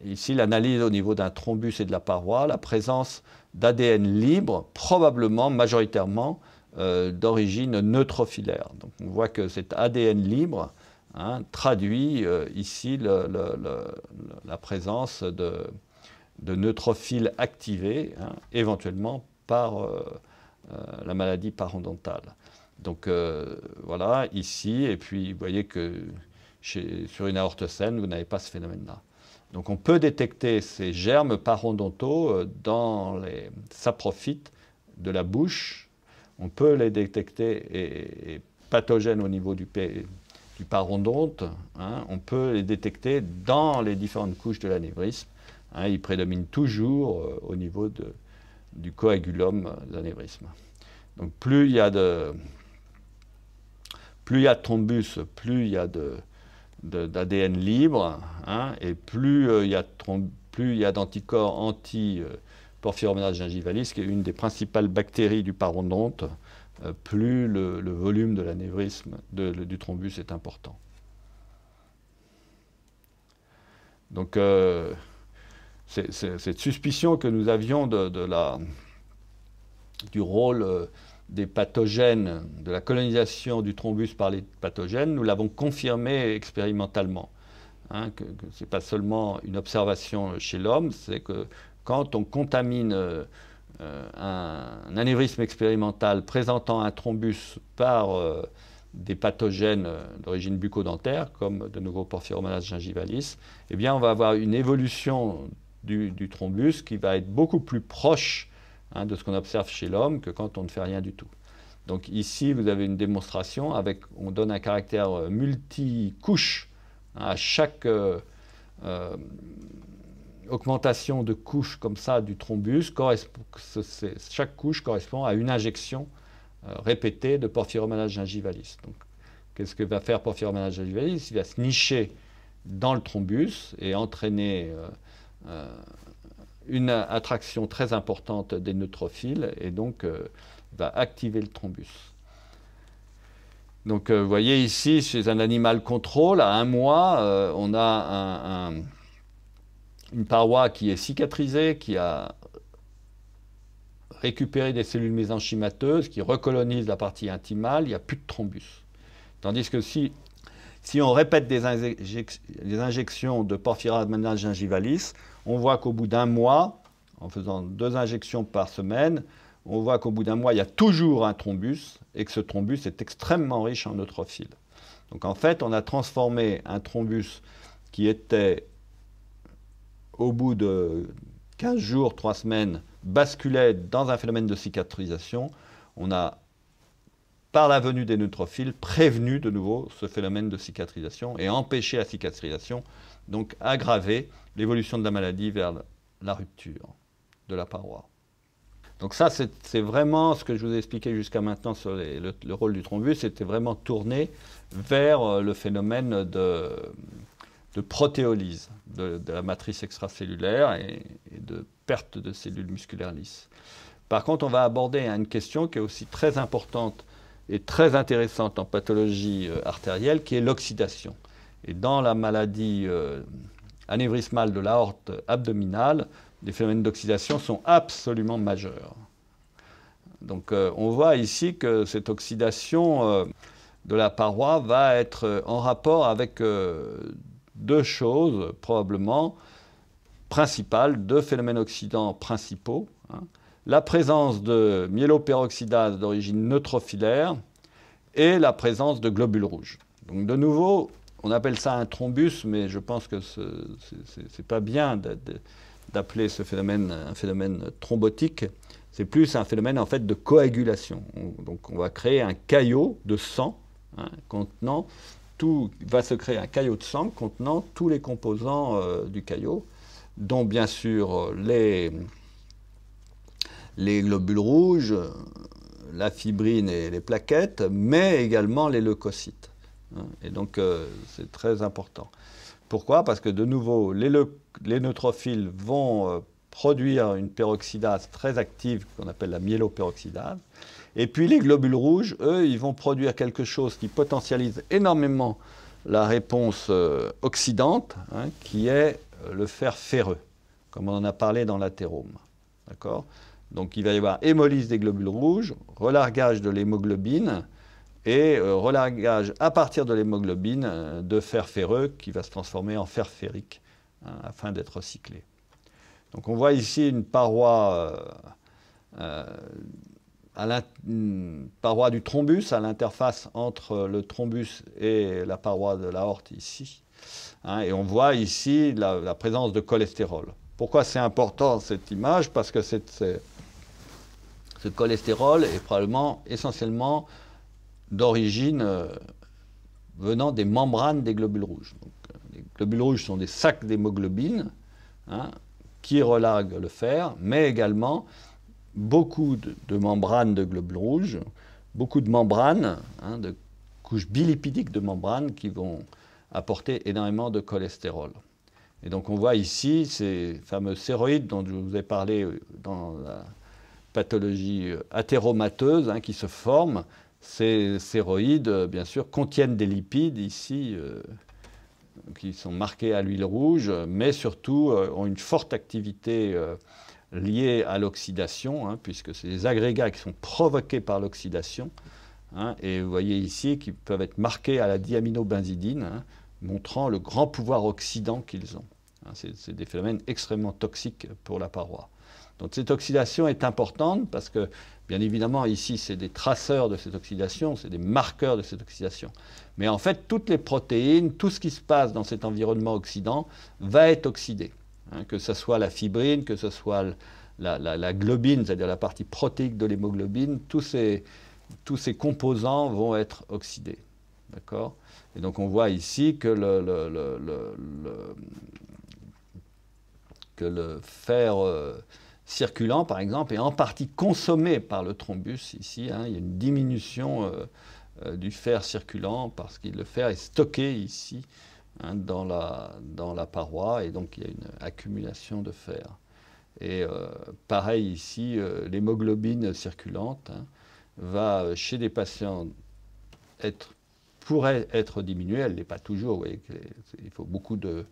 ici, l'analyse au niveau d'un thrombus et de la paroi, la présence d'ADN libre, probablement majoritairement euh, d'origine neutrophilaire. Donc on voit que cet ADN libre hein, traduit euh, ici la présence de, neutrophiles activés, hein, éventuellement par euh, la maladie parodontale. Donc voilà, ici, et puis vous voyez que sur une aorte saine, vous n'avez pas ce phénomène-là. Donc on peut détecter ces germes parodontaux euh, dans les saprophytes de la bouche. On peut les détecter et, pathogènes au niveau du, du parodonte. Hein. On peut les détecter dans les différentes couches de l'anévrisme. Hein. Ils prédominent toujours euh, au niveau de, du coagulum euh, d'anévrisme. Donc plus il y a de plus il y a de thrombus, plus il y a de d'ADN libre, hein, et euh, plus il y a d'anticorps anti Porphyromonas gingivalis, qui est une des principales bactéries du parodonte, euh, plus le, volume de l'anévrisme du thrombus est important. Donc, euh, cette suspicion que nous avions du rôle des pathogènes, de la colonisation du thrombus par les pathogènes, nous l'avons confirmé expérimentalement. ce hein, n'est pas seulement une observation chez l'homme, c'est que quand on contamine euh, un, anévrisme expérimental présentant un thrombus par euh, des pathogènes d'origine bucco-dentaire, comme de nouveau Porphyromonas gingivalis, eh bien on va avoir une évolution du thrombus qui va être beaucoup plus proche Hein, de ce qu'on observe chez l'homme que quand on ne fait rien du tout. Donc ici, vous avez une démonstration avec, on donne un caractère euh, multicouche hein, à chaque euh, euh, augmentation de couche comme ça du thrombus. Chaque couche correspond à une injection répétée de porphyromanage gingivalis. Donc qu'est-ce que va faire porphyromanage gingivalis Il va se nicher dans le thrombus et entraîner une attraction très importante des neutrophiles et donc euh, va activer le thrombus. Donc euh, vous voyez ici, chez un animal contrôle, à un mois, euh, on a une paroi qui est cicatrisée, qui a récupéré des cellules mésenchymateuses, qui recolonisent la partie intimale, il n'y a plus de thrombus. Tandis que si si on répète des, injections de porphyra gingivalis, on voit qu'au bout d'un mois, en faisant deux injections par semaine, on voit qu'au bout d'un mois, il y a toujours un thrombus et que ce thrombus est extrêmement riche en neutrophiles. Donc en fait, on a transformé un thrombus qui était au bout de 15 jours, 3 semaines, basculait dans un phénomène de cicatrisation. On a par la venue des neutrophiles, prévenu de nouveau ce phénomène de cicatrisation et empêcher la cicatrisation, donc aggraver l'évolution de la maladie vers la rupture de la paroi. Donc ça, c'est vraiment ce que je vous ai expliqué jusqu'à maintenant sur le, rôle du thrombus, c'était vraiment tourné vers euh, le phénomène de, protéolyse de, la matrice extracellulaire et, de perte de cellules musculaires lisses. Par contre, on va aborder une question qui est aussi très importante est très intéressante en pathologie euh, artérielle, qui est l'oxydation. Et dans la maladie euh, anévrismale de l'aorte abdominale, les phénomènes d'oxydation sont absolument majeurs. Donc euh, on voit ici que cette oxydation de la paroi va être en rapport avec deux choses probablement principales, deux phénomènes oxydants principaux. Hein la présence de myélopéroxydase d'origine neutrophilaire et la présence de globules rouges. Donc de nouveau, on appelle ça un thrombus, mais je pense que ce n'est pas bien d'appeler ce phénomène un phénomène thrombotique. C'est plus un phénomène en fait de coagulation. donc on va créer un caillot de sang hein, contenant tout va se créer un caillot de sang contenant tous les composants euh, du caillot, dont bien sûr euh, les les globules rouges, la fibrine et les plaquettes, mais également les leucocytes. Et donc, euh, c'est très important. Pourquoi Parce que, de nouveau, les, les neutrophiles vont euh, produire une peroxydase très active qu'on appelle la myélopéroxydase. Et puis, les globules rouges, eux, ils vont produire quelque chose qui potentialise énormément la réponse euh, oxydante, hein, qui est le fer ferreux, comme on en a parlé dans l'athérome. D'accord donc il va y avoir hémolyse des globules rouges, relargage de l'hémoglobine et euh, relargage à partir de l'hémoglobine euh, de fer ferreux qui va se transformer en fer ferrique hein, afin d'être recyclé. Donc on voit ici une paroi, euh, à la, paroi du thrombus à l'interface entre le thrombus et la paroi de l'aorte ici. Hein, et on voit ici la, la présence de cholestérol. Pourquoi c'est important cette image Parce que c'est ce cholestérol est probablement essentiellement d'origine euh, venant des membranes des globules rouges. Euh, les globules rouges sont des sacs d'hémoglobine hein, qui relarguent le fer, mais également beaucoup de, membranes de globules rouges, beaucoup de membranes, hein, de couches bilipidiques de membranes qui vont apporter énormément de cholestérol. Et donc on voit ici ces fameux séroïdes dont je vous ai parlé euh, dans la pathologies euh, athéromateuses hein, qui se forment. Ces séroïdes, euh, bien sûr, contiennent des lipides ici euh, qui sont marqués à l'huile rouge, mais surtout ont une forte activité liée à l'oxydation, hein, puisque c'est des agrégats qui sont provoqués par l'oxydation. Hein, et vous voyez ici qu'ils peuvent être marqués à la diaminobenzidine, montrant le grand pouvoir oxydant qu'ils ont. c'est des phénomènes extrêmement toxiques pour la paroi. Donc cette oxydation est importante parce que, bien évidemment, ici, c'est des traceurs de cette oxydation, c'est des marqueurs de cette oxydation. Mais en fait, toutes les protéines, tout ce qui se passe dans cet environnement oxydant va être oxydé. Hein, que ce soit la fibrine, que ce soit la, globine, c'est-à-dire la partie protéique de l'hémoglobine, tous ces, tous ces composants vont être oxydés. D'accord Et donc on voit ici que le, le, fer... Euh, circulant, par exemple, est en partie consommé par le thrombus ici. Hein, il y a une diminution euh, euh, du fer circulant parce que le fer est stocké ici hein, dans, la, dans la paroi et donc il y a une accumulation de fer. Et euh, pareil ici, l'hémoglobine circulante hein, va chez des patients être, pourrait être diminuée, elle ne pas toujours, vous voyez, il faut beaucoup de,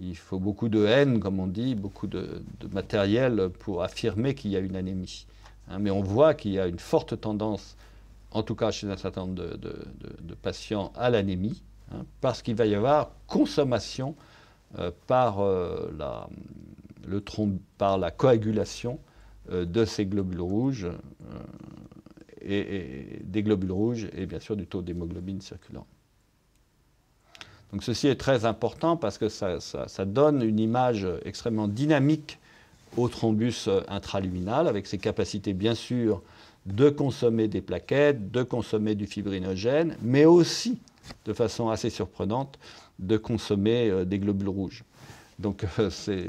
il faut beaucoup de haine, comme on dit, beaucoup de, matériel pour affirmer qu'il y a une anémie. Hein. mais on voit qu'il y a une forte tendance, en tout cas chez un certain nombre de, patients, à l'anémie, hein, parce qu'il va y avoir consommation euh, euh, par, la, coagulation euh, de ces globules rouges, et, des globules rouges, et bien sûr du taux d'hémoglobine circulant. Donc ceci est très important parce que ça, donne une image extrêmement dynamique au thrombus intraluminal, avec ses capacités bien sûr de consommer des plaquettes, de consommer du fibrinogène, mais aussi, de façon assez surprenante, de consommer euh, des globules rouges. Donc euh, c'est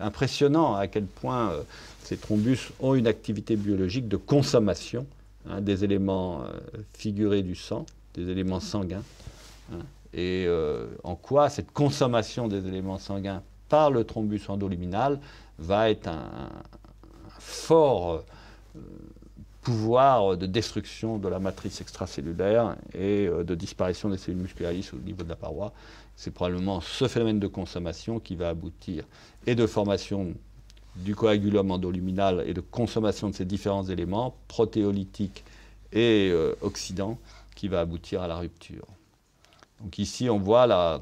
impressionnant à quel point euh, ces thrombus ont une activité biologique de consommation hein, des éléments figurés du sang, des éléments sanguins. Hein et euh, en quoi cette consommation des éléments sanguins par le thrombus endoluminal va être un, fort euh, pouvoir de destruction de la matrice extracellulaire et euh, de disparition des cellules musculaires au niveau de la paroi. C'est probablement ce phénomène de consommation qui va aboutir et de formation du coagulum endoluminal et de consommation de ces différents éléments, protéolytiques et oxydants, qui va aboutir à la rupture. Donc ici, on voit la,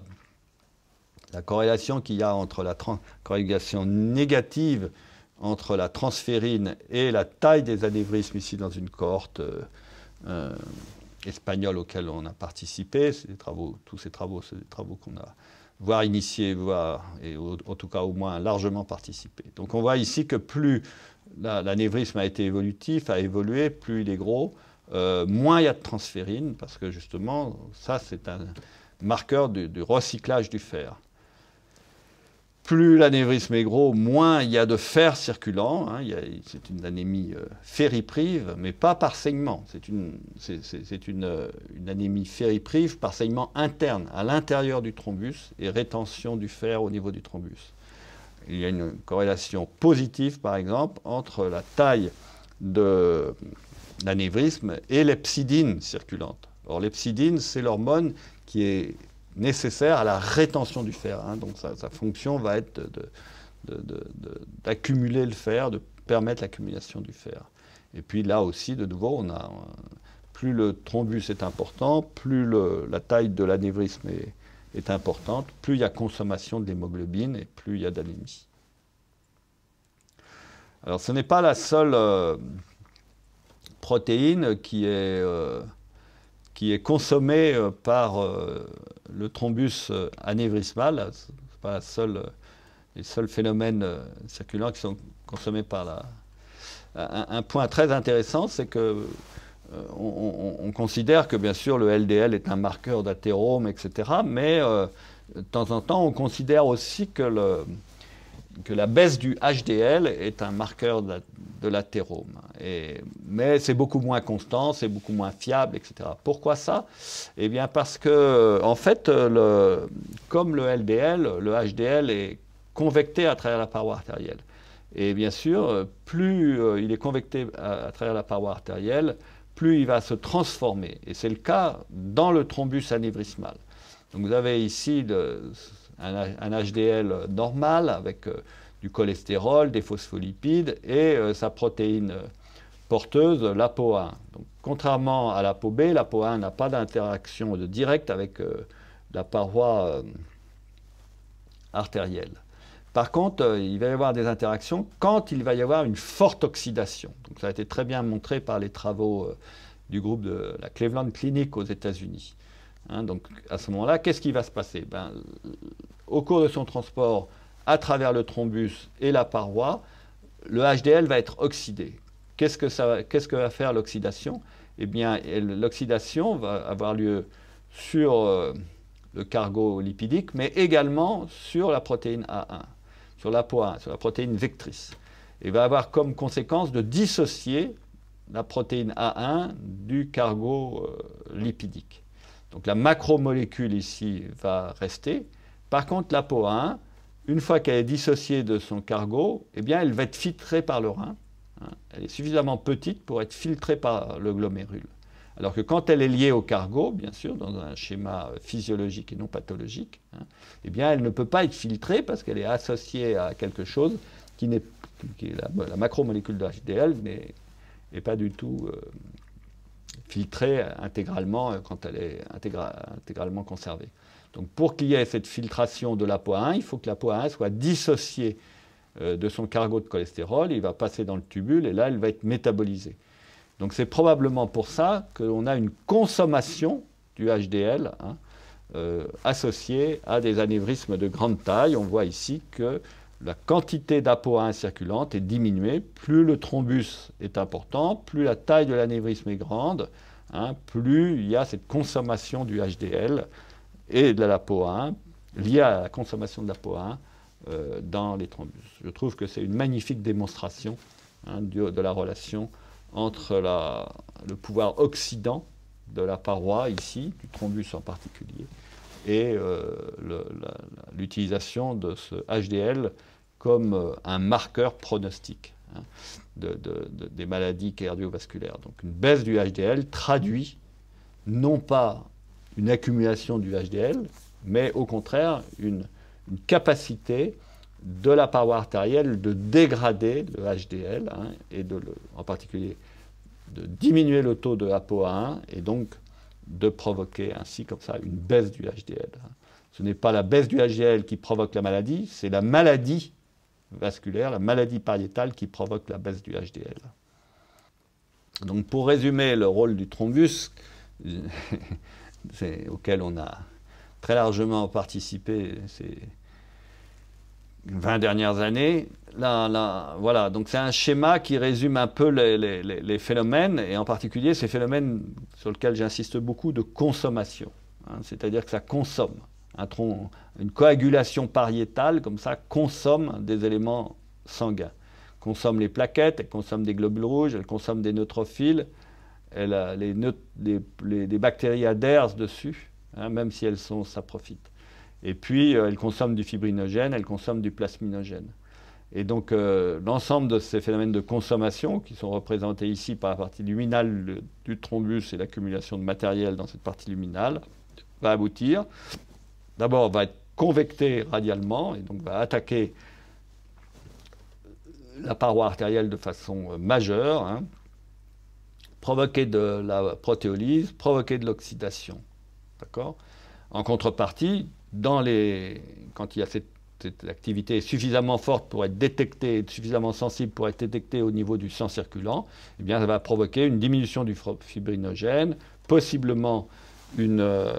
corrélation qu'il y a entre la corrélation négative entre la transférine et la taille des anévrismes ici dans une cohorte euh, euh, espagnole auquel on a participé. tous ces travaux, c'est des travaux qu'on a voire initiés, voire, et en tout cas au moins largement participé. Donc on voit ici que plus l'anévrisme a été évolutif, a évolué, plus il est gros, euh, moins il y a de transférine, parce que justement, ça, c'est un marqueur du, recyclage du fer. Plus l'anévrisme est gros, moins il y a de fer circulant. Hein, c'est une anémie euh, fériprive, mais pas par saignement. C'est une, euh, anémie fériprive par saignement interne, à l'intérieur du thrombus, et rétention du fer au niveau du thrombus. Il y a une corrélation positive, par exemple, entre la taille de, l'anévrisme, et l'hepsidine circulante. Or, l'hepsidine, c'est l'hormone qui est nécessaire à la rétention du fer. Hein. Donc, sa, fonction va être d'accumuler le fer, de permettre l'accumulation du fer. Et puis là aussi, de nouveau, on a, plus le thrombus est important, plus la taille de l'anévrisme est, est importante, plus il y a consommation de l'hémoglobine et plus il y a d'anémie. Alors ce n'est pas la seule, euh, protéine qui est, euh, qui est consommée euh, par euh, le thrombus anévrismal. Ce n'est pas les seuls phénomènes circulants qui sont consommés par la. Un, point très intéressant, c'est que on, considère que bien sûr le LDL est un marqueur d'athérome, etc. Mais de temps en temps, on considère aussi que le, que la baisse du HDL est un marqueur de l'athérome. mais c'est beaucoup moins constant, c'est beaucoup moins fiable, etc. Pourquoi ça Eh bien parce que, en fait, le, comme le LDL, le HDL est convecté à travers la paroi artérielle. Et bien sûr, plus euh, il est convecté à, travers la paroi artérielle, plus il va se transformer. Et c'est le cas dans le thrombus anévrismal. Donc vous avez ici de, un, HDL normal avec euh, du cholestérol, des phospholipides et euh, sa protéine euh, porteuse, l'APO1. Donc, contrairement à peau B, l'APO1 n'a pas d'interaction directe avec la paroi artérielle. Par contre, il va y avoir des interactions quand il va y avoir une forte oxydation. Donc, ça a été très bien montré par les travaux du groupe de la Cleveland Clinic aux États-Unis. Hein, donc à ce moment-là, qu'est-ce qui va se passer ben, Au cours de son transport à travers le thrombus et la paroi, le HDL va être oxydé. Qu'est-ce que, va faire l'oxydation Eh bien, l'oxydation va avoir lieu sur euh, le cargo lipidique, mais également sur la protéine A1, sur a 1 sur la protéine vectrice. Et va avoir comme conséquence de dissocier la protéine A1 du cargo euh, lipidique. Donc la macromolécule ici va rester. Par contre, la peau 1, une fois qu'elle est dissociée de son cargo, eh bien, elle va être filtrée par le rein. Hein. Elle est suffisamment petite pour être filtrée par le glomérule. Alors que quand elle est liée au cargo, bien sûr, dans un schéma physiologique et non pathologique, hein, eh bien, elle ne peut pas être filtrée parce qu'elle est associée à quelque chose qui n'est la, macromolécule de mais n'est pas du tout euh, filtrée intégralement euh, quand elle est intégralement conservée. Donc pour qu'il y ait cette filtration de la 1 il faut que la 1 soit dissociée euh, de son cargo de cholestérol, il va passer dans le tubule et là, elle va être métabolisée. Donc c'est probablement pour ça qu'on a une consommation du HDL hein, euh, associée à des anévrismes de grande taille. On voit ici que la quantité d'APOA1 circulante est diminuée. Plus le thrombus est important, plus la taille de l'anévrisme est grande, hein, plus il y a cette consommation du HDL et de l'APOA1 liée à la consommation de lapo 1 euh, dans les thrombus. Je trouve que c'est une magnifique démonstration hein, de, la relation entre le pouvoir oxydant de la paroi ici, du thrombus en particulier, et euh, l'utilisation de ce HDL comme euh, un marqueur pronostique hein, des maladies cardiovasculaires. Donc une baisse du HDL traduit non pas une accumulation du HDL, mais au contraire une, capacité de la paroi artérielle de dégrader le HDL, hein, et de en particulier de diminuer le taux de ApoA1, et donc de provoquer ainsi comme ça une baisse du HDL. Hein. Ce n'est pas la baisse du HDL qui provoque la maladie, c'est la maladie vasculaire, la maladie pariétale qui provoque la baisse du HDL. Donc pour résumer le rôle du thrombus, auquel on a très largement participé ces 20 dernières années, voilà, donc c'est un schéma qui résume un peu les, phénomènes, et en particulier ces phénomènes sur lesquels j'insiste beaucoup de consommation, hein. c'est-à-dire que ça consomme une coagulation pariétale, comme ça, consomme des éléments sanguins. Consomme les plaquettes, elle consomme des globules rouges, elle consomme des neutrophiles, elle les, neut bactéries adhèrent dessus, hein, même si elles sont saprophytes. Et puis, euh, elle consomme du fibrinogène, elle consomme du plasminogène. Et donc, euh, l'ensemble de ces phénomènes de consommation, qui sont représentés ici par la partie luminale du thrombus et l'accumulation de matériel dans cette partie luminale, va aboutir d'abord va être convecté radialement et donc va attaquer la paroi artérielle de façon euh, majeure, hein, provoquer de la protéolyse, provoquer de l'oxydation. D'accord En contrepartie, dans les, quand il y a cette, activité suffisamment forte pour être détectée, suffisamment sensible pour être détectée au niveau du sang circulant, eh bien, ça va provoquer une diminution du fibrinogène, possiblement une, euh,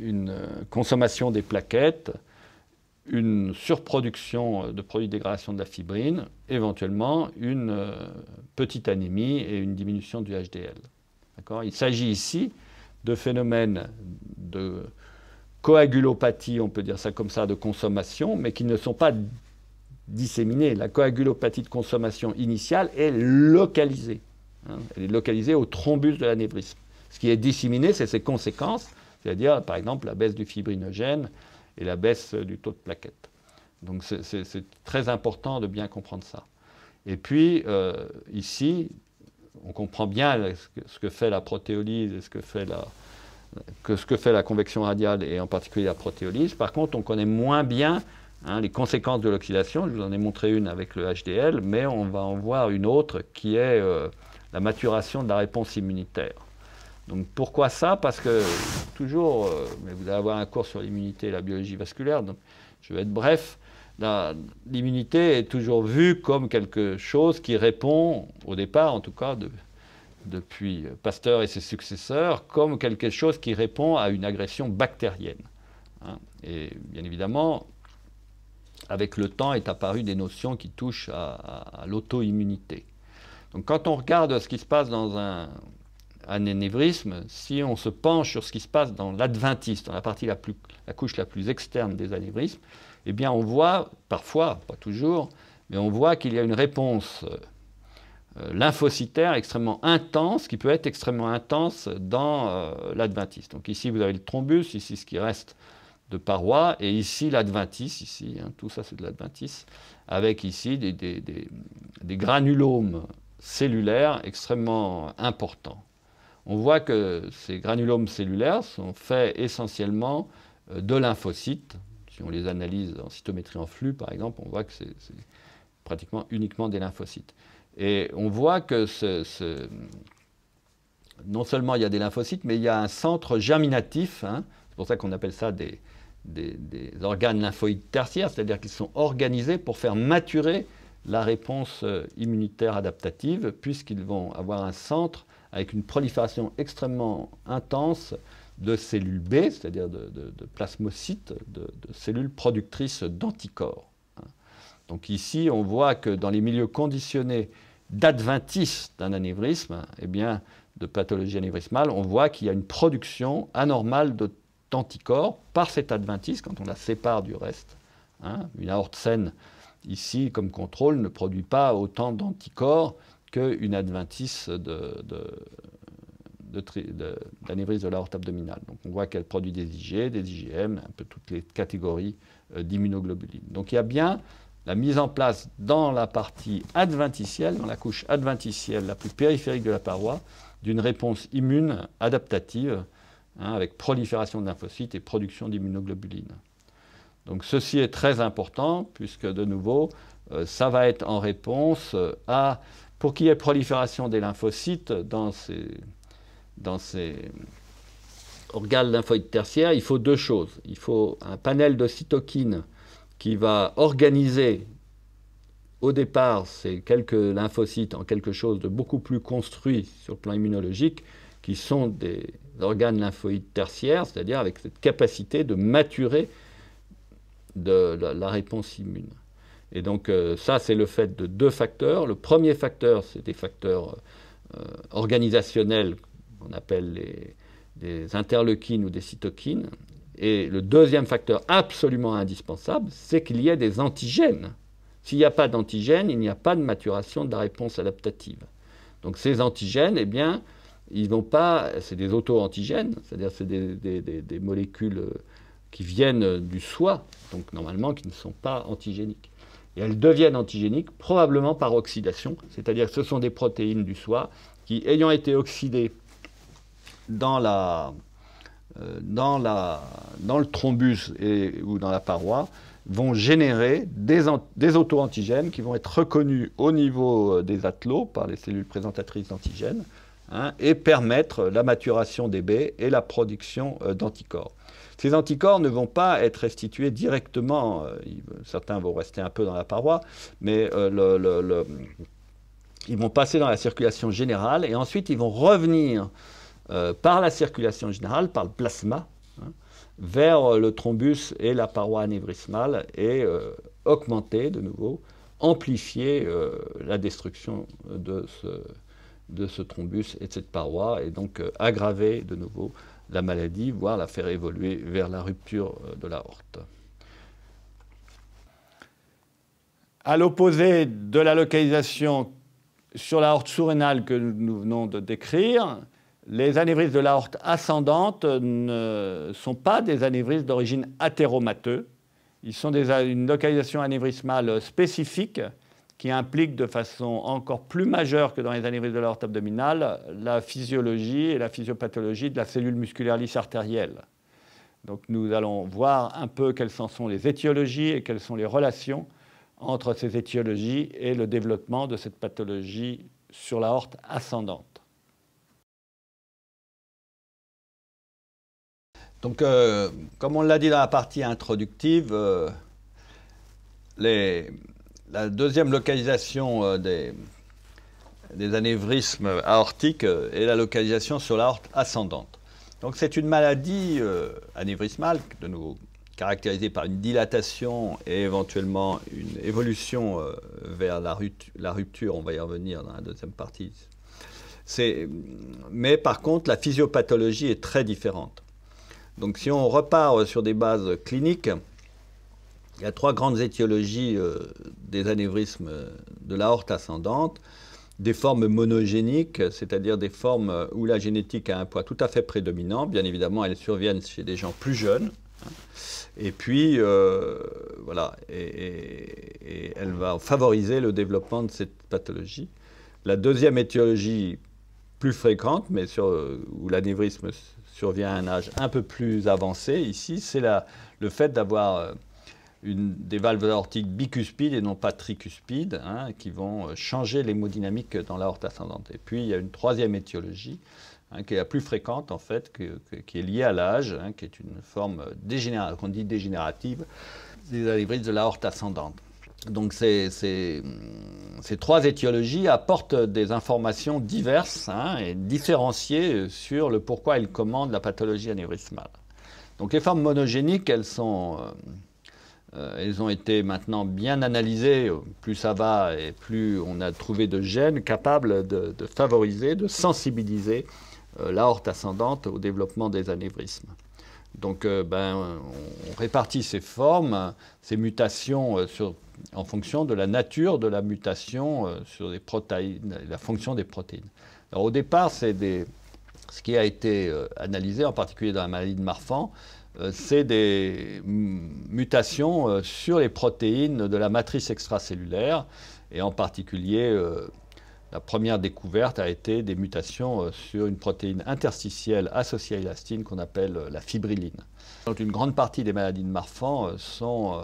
euh, consommation des plaquettes, une surproduction euh, de produits de dégradation de la fibrine, éventuellement une petite anémie et une diminution du HDL. Il s'agit ici de phénomènes de coagulopathie, on peut dire ça comme ça, de consommation, mais qui ne sont pas disséminés. La coagulopathie de consommation initiale est localisée. Hein. elle est localisée au thrombus de l'anévrisme. Ce qui est disséminé, c'est ses conséquences, c'est-à-dire par exemple la baisse du fibrinogène et la baisse du taux de plaquettes. Donc c'est très important de bien comprendre ça. Et puis euh, ici, on comprend bien ce que, fait la protéolyse et ce que fait la, que ce que fait la convection radiale et en particulier la protéolyse. Par contre, on connaît moins bien hein, les conséquences de l'oxydation. Je vous en ai montré une avec le HDL, mais on va en voir une autre qui est euh, la maturation de la réponse immunitaire. Donc pourquoi ça Parce que toujours, euh, mais vous allez avoir un cours sur l'immunité et la biologie vasculaire, donc je vais être bref. L'immunité est toujours vue comme quelque chose qui répond, au départ en tout cas, depuis Pasteur et ses successeurs, comme quelque chose qui répond à une agression bactérienne. Hein. Et bien évidemment, avec le temps est apparu des notions qui touchent à l'auto-immunité. Donc quand on regarde ce qui se passe dans un, anévrisme, si on se penche sur ce qui se passe dans l'adventiste, dans la partie la, plus, la couche la plus externe des anévrismes, eh bien on voit parfois, pas toujours, mais on voit qu'il y a une réponse euh, euh, lymphocytaire extrêmement intense, qui peut être extrêmement intense dans euh, l'adventiste. Donc ici vous avez le thrombus, ici ce qui reste de paroi, et ici l'adventice, ici, hein, tout ça c'est de l'adventice, avec ici des granulomes cellulaires extrêmement importants on voit que ces granulomes cellulaires sont faits essentiellement euh, de lymphocytes. Si on les analyse en cytométrie en flux, par exemple, on voit que c'est pratiquement uniquement des lymphocytes. Et on voit que non seulement il y a des lymphocytes, mais il y a un centre germinatif. Hein. c'est pour ça qu'on appelle ça des, organes lymphoïdes tertiaires, c'est-à-dire qu'ils sont organisés pour faire maturer la réponse euh, immunitaire adaptative, puisqu'ils vont avoir un centre avec une prolifération extrêmement intense de cellules B, c'est-à-dire de, plasmocytes, de, cellules productrices d'anticorps. Donc ici, on voit que dans les milieux conditionnés d'adventice d'un anévrisme, eh bien, de pathologie anévrismale, on voit qu'il y a une production anormale d'anticorps par cet adventice, quand on la sépare du reste. Hein. Une aorte saine, ici, comme contrôle, ne produit pas autant d'anticorps qu'une adventice de, de, de, de l'aorte abdominale. Donc on voit qu'elle produit des IG, des IGM, un peu toutes les catégories euh, d'immunoglobulines. Donc il y a bien la mise en place dans la partie adventicielle, dans la couche adventicielle la plus périphérique de la paroi, d'une réponse immune adaptative, hein, avec prolifération de lymphocytes et production d'immunoglobulines. Donc ceci est très important, puisque de nouveau, euh, ça va être en réponse euh, à pour qu'il y ait prolifération des lymphocytes dans ces, organes lymphoïdes tertiaires, il faut deux choses. Il faut un panel de cytokines qui va organiser au départ ces quelques lymphocytes en quelque chose de beaucoup plus construit sur le plan immunologique, qui sont des organes lymphoïdes tertiaires, c'est-à-dire avec cette capacité de maturer de la, la réponse immune. Et donc euh, ça, c'est le fait de deux facteurs. Le premier facteur, c'est des facteurs euh, organisationnels qu'on appelle des interleukines ou des cytokines. Et le deuxième facteur absolument indispensable, c'est qu'il y ait des antigènes. S'il n'y a pas d'antigènes, il n'y a pas de maturation de la réponse adaptative. Donc ces antigènes, eh bien, ils vont pas, c'est des auto-antigènes, c'est-à-dire c'est des, molécules euh, qui viennent du soi, donc normalement qui ne sont pas antigéniques. Et elles deviennent antigéniques probablement par oxydation, c'est-à-dire que ce sont des protéines du soi qui, ayant été oxydées dans, la, euh, dans, la, dans le thrombus et, ou dans la paroi, vont générer des, des auto-antigènes qui vont être reconnus au niveau euh, des atelots par les cellules présentatrices d'antigènes hein, et permettre la maturation des baies et la production euh, d'anticorps. Ces anticorps ne vont pas être restitués directement, euh, certains vont rester un peu dans la paroi, mais euh, ils vont passer dans la circulation générale et ensuite ils vont revenir euh, par la circulation générale, par le plasma, hein, vers le thrombus et la paroi anévrismale et augmenter de nouveau, amplifier la destruction de ce, thrombus et de cette paroi et donc aggraver de nouveau la maladie, voire la faire évoluer vers la rupture euh, de l'aorte. À l'opposé de la localisation sur l'aorte surrénale que nous venons de décrire, les anévrismes de l'aorte ascendante ne sont pas des anévrismes d'origine athéromateux. Ils sont une localisation anévrismale spécifique qui implique de façon encore plus majeure que dans les anévrismes de l'aorte abdominale la physiologie et la physiopathologie de la cellule musculaire lisse artérielle. Donc nous allons voir un peu quelles sont les étiologies et quelles sont les relations entre ces étiologies et le développement de cette pathologie sur l'aorte ascendante. Donc, euh, comme on l'a dit dans la partie introductive, euh, les, la deuxième localisation euh, des, anévrismes aortiques euh, est la localisation sur l'aorte ascendante. Donc c'est une maladie euh, anévrismale, de nouveau caractérisée par une dilatation et éventuellement une évolution vers la, rupture. On va y revenir dans la deuxième partie. Mais par contre, la physiopathologie est très différente. Donc si on repart sur des bases cliniques, il y a trois grandes étiologies euh, des anévrismes euh, de l'aorte ascendante. Des formes monogéniques, c'est-à-dire des formes euh, où la génétique a un poids tout à fait prédominant. Bien évidemment, elles surviennent chez des gens plus jeunes. Hein. Et puis, voilà, et, elle va favoriser le développement de cette pathologie. La deuxième étiologie plus fréquente, mais où l'anévrisme survient à un âge un peu plus avancé ici, c'est le fait d'avoir une, des valves aortiques bicuspides et non pas tricuspides, hein, qui vont euh, changer l'hémodynamique dans l'aorte ascendante. Et puis, il y a une troisième étiologie, hein, qui est la plus fréquente, en fait, qui est liée à l'âge, hein, qui est une forme dégénérative, qu'on dit dégénérative, des allévrites de l'aorte ascendante. Donc, ces, ces, trois étiologies apportent des informations diverses et différenciées sur le pourquoi elles commandent la pathologie anévrismale. Donc, les formes monogéniques, elles sont... Euh, euh, elles ont été maintenant bien analysées. Plus ça va et plus on a trouvé de gènes capables de, favoriser, de sensibiliser euh, l'aorte ascendante au développement des anévrismes. Donc euh, ben, on répartit ces formes, ces mutations en fonction de la nature de la mutation sur les protéines, la fonction des protéines. au départ, c'est ce qui a été analysé, en particulier dans la maladie de Marfan, euh, c'est des mutations euh, sur les protéines de la matrice extracellulaire. Et en particulier, euh, la première découverte a été des mutations sur une protéine interstitielle associée à l'élastine qu'on appelle la fibrilline. Donc une grande partie des maladies de Marfan sont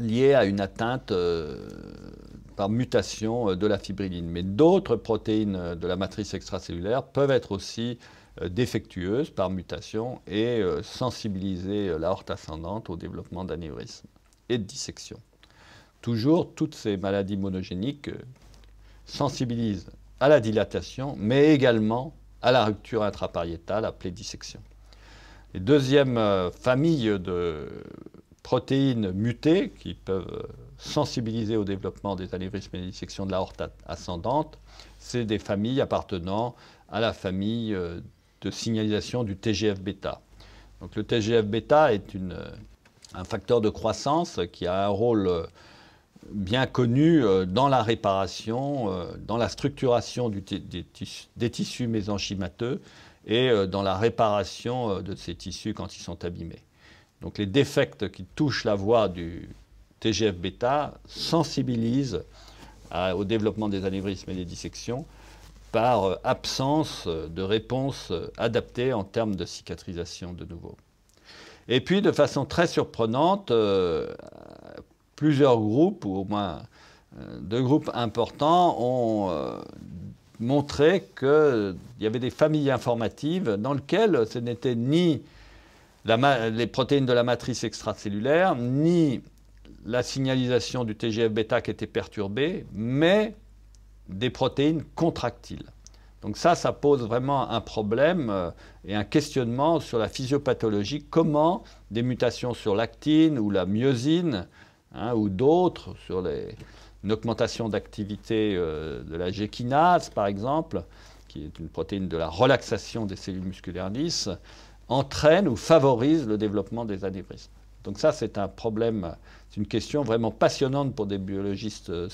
liées à une atteinte par mutation de la fibrilline. Mais d'autres protéines de la matrice extracellulaire peuvent être aussi euh, défectueuse par mutation et euh, sensibiliser euh, la horte ascendante au développement d'anévrisme et de dissection. Toujours, toutes ces maladies monogéniques sensibilisent à la dilatation, mais également à la rupture intrapariétale appelée dissection. Les deuxième famille de protéines mutées qui peuvent sensibiliser au développement des anévrismes et des dissections de la horte ascendante, c'est des familles appartenant à la famille de signalisation du TGF-bêta. Donc le TGF-bêta est euh, un facteur de croissance qui a un rôle euh, bien connu euh, dans la réparation, dans la structuration des, tissus, mésenchymateux et dans la réparation de ces tissus quand ils sont abîmés. Donc les défects qui touchent la voie du TGF-bêta sensibilisent au développement des anévrismes et des dissections par euh, absence euh, de réponse euh, adaptée en termes de cicatrisation de nouveau. Et puis, de façon très surprenante, plusieurs groupes, ou au moins deux groupes importants, ont montré montré qu'il y avait des familles informatives dans lesquelles ce n'était ni les protéines de la matrice extracellulaire, ni la signalisation du TGF-bêta qui était perturbée, mais des protéines contractiles. Donc ça, ça pose vraiment un problème euh, et un questionnement sur la physiopathologie. Comment des mutations sur l'actine ou la myosine hein, ou d'autres, sur une augmentation d'activité euh, de la gékinase par exemple, qui est une protéine de la relaxation des cellules musculaires lisses, entraîne ou favorise le développement des anévrismes. Donc ça, c'est un problème, c'est une question vraiment passionnante pour des biologistes. Euh,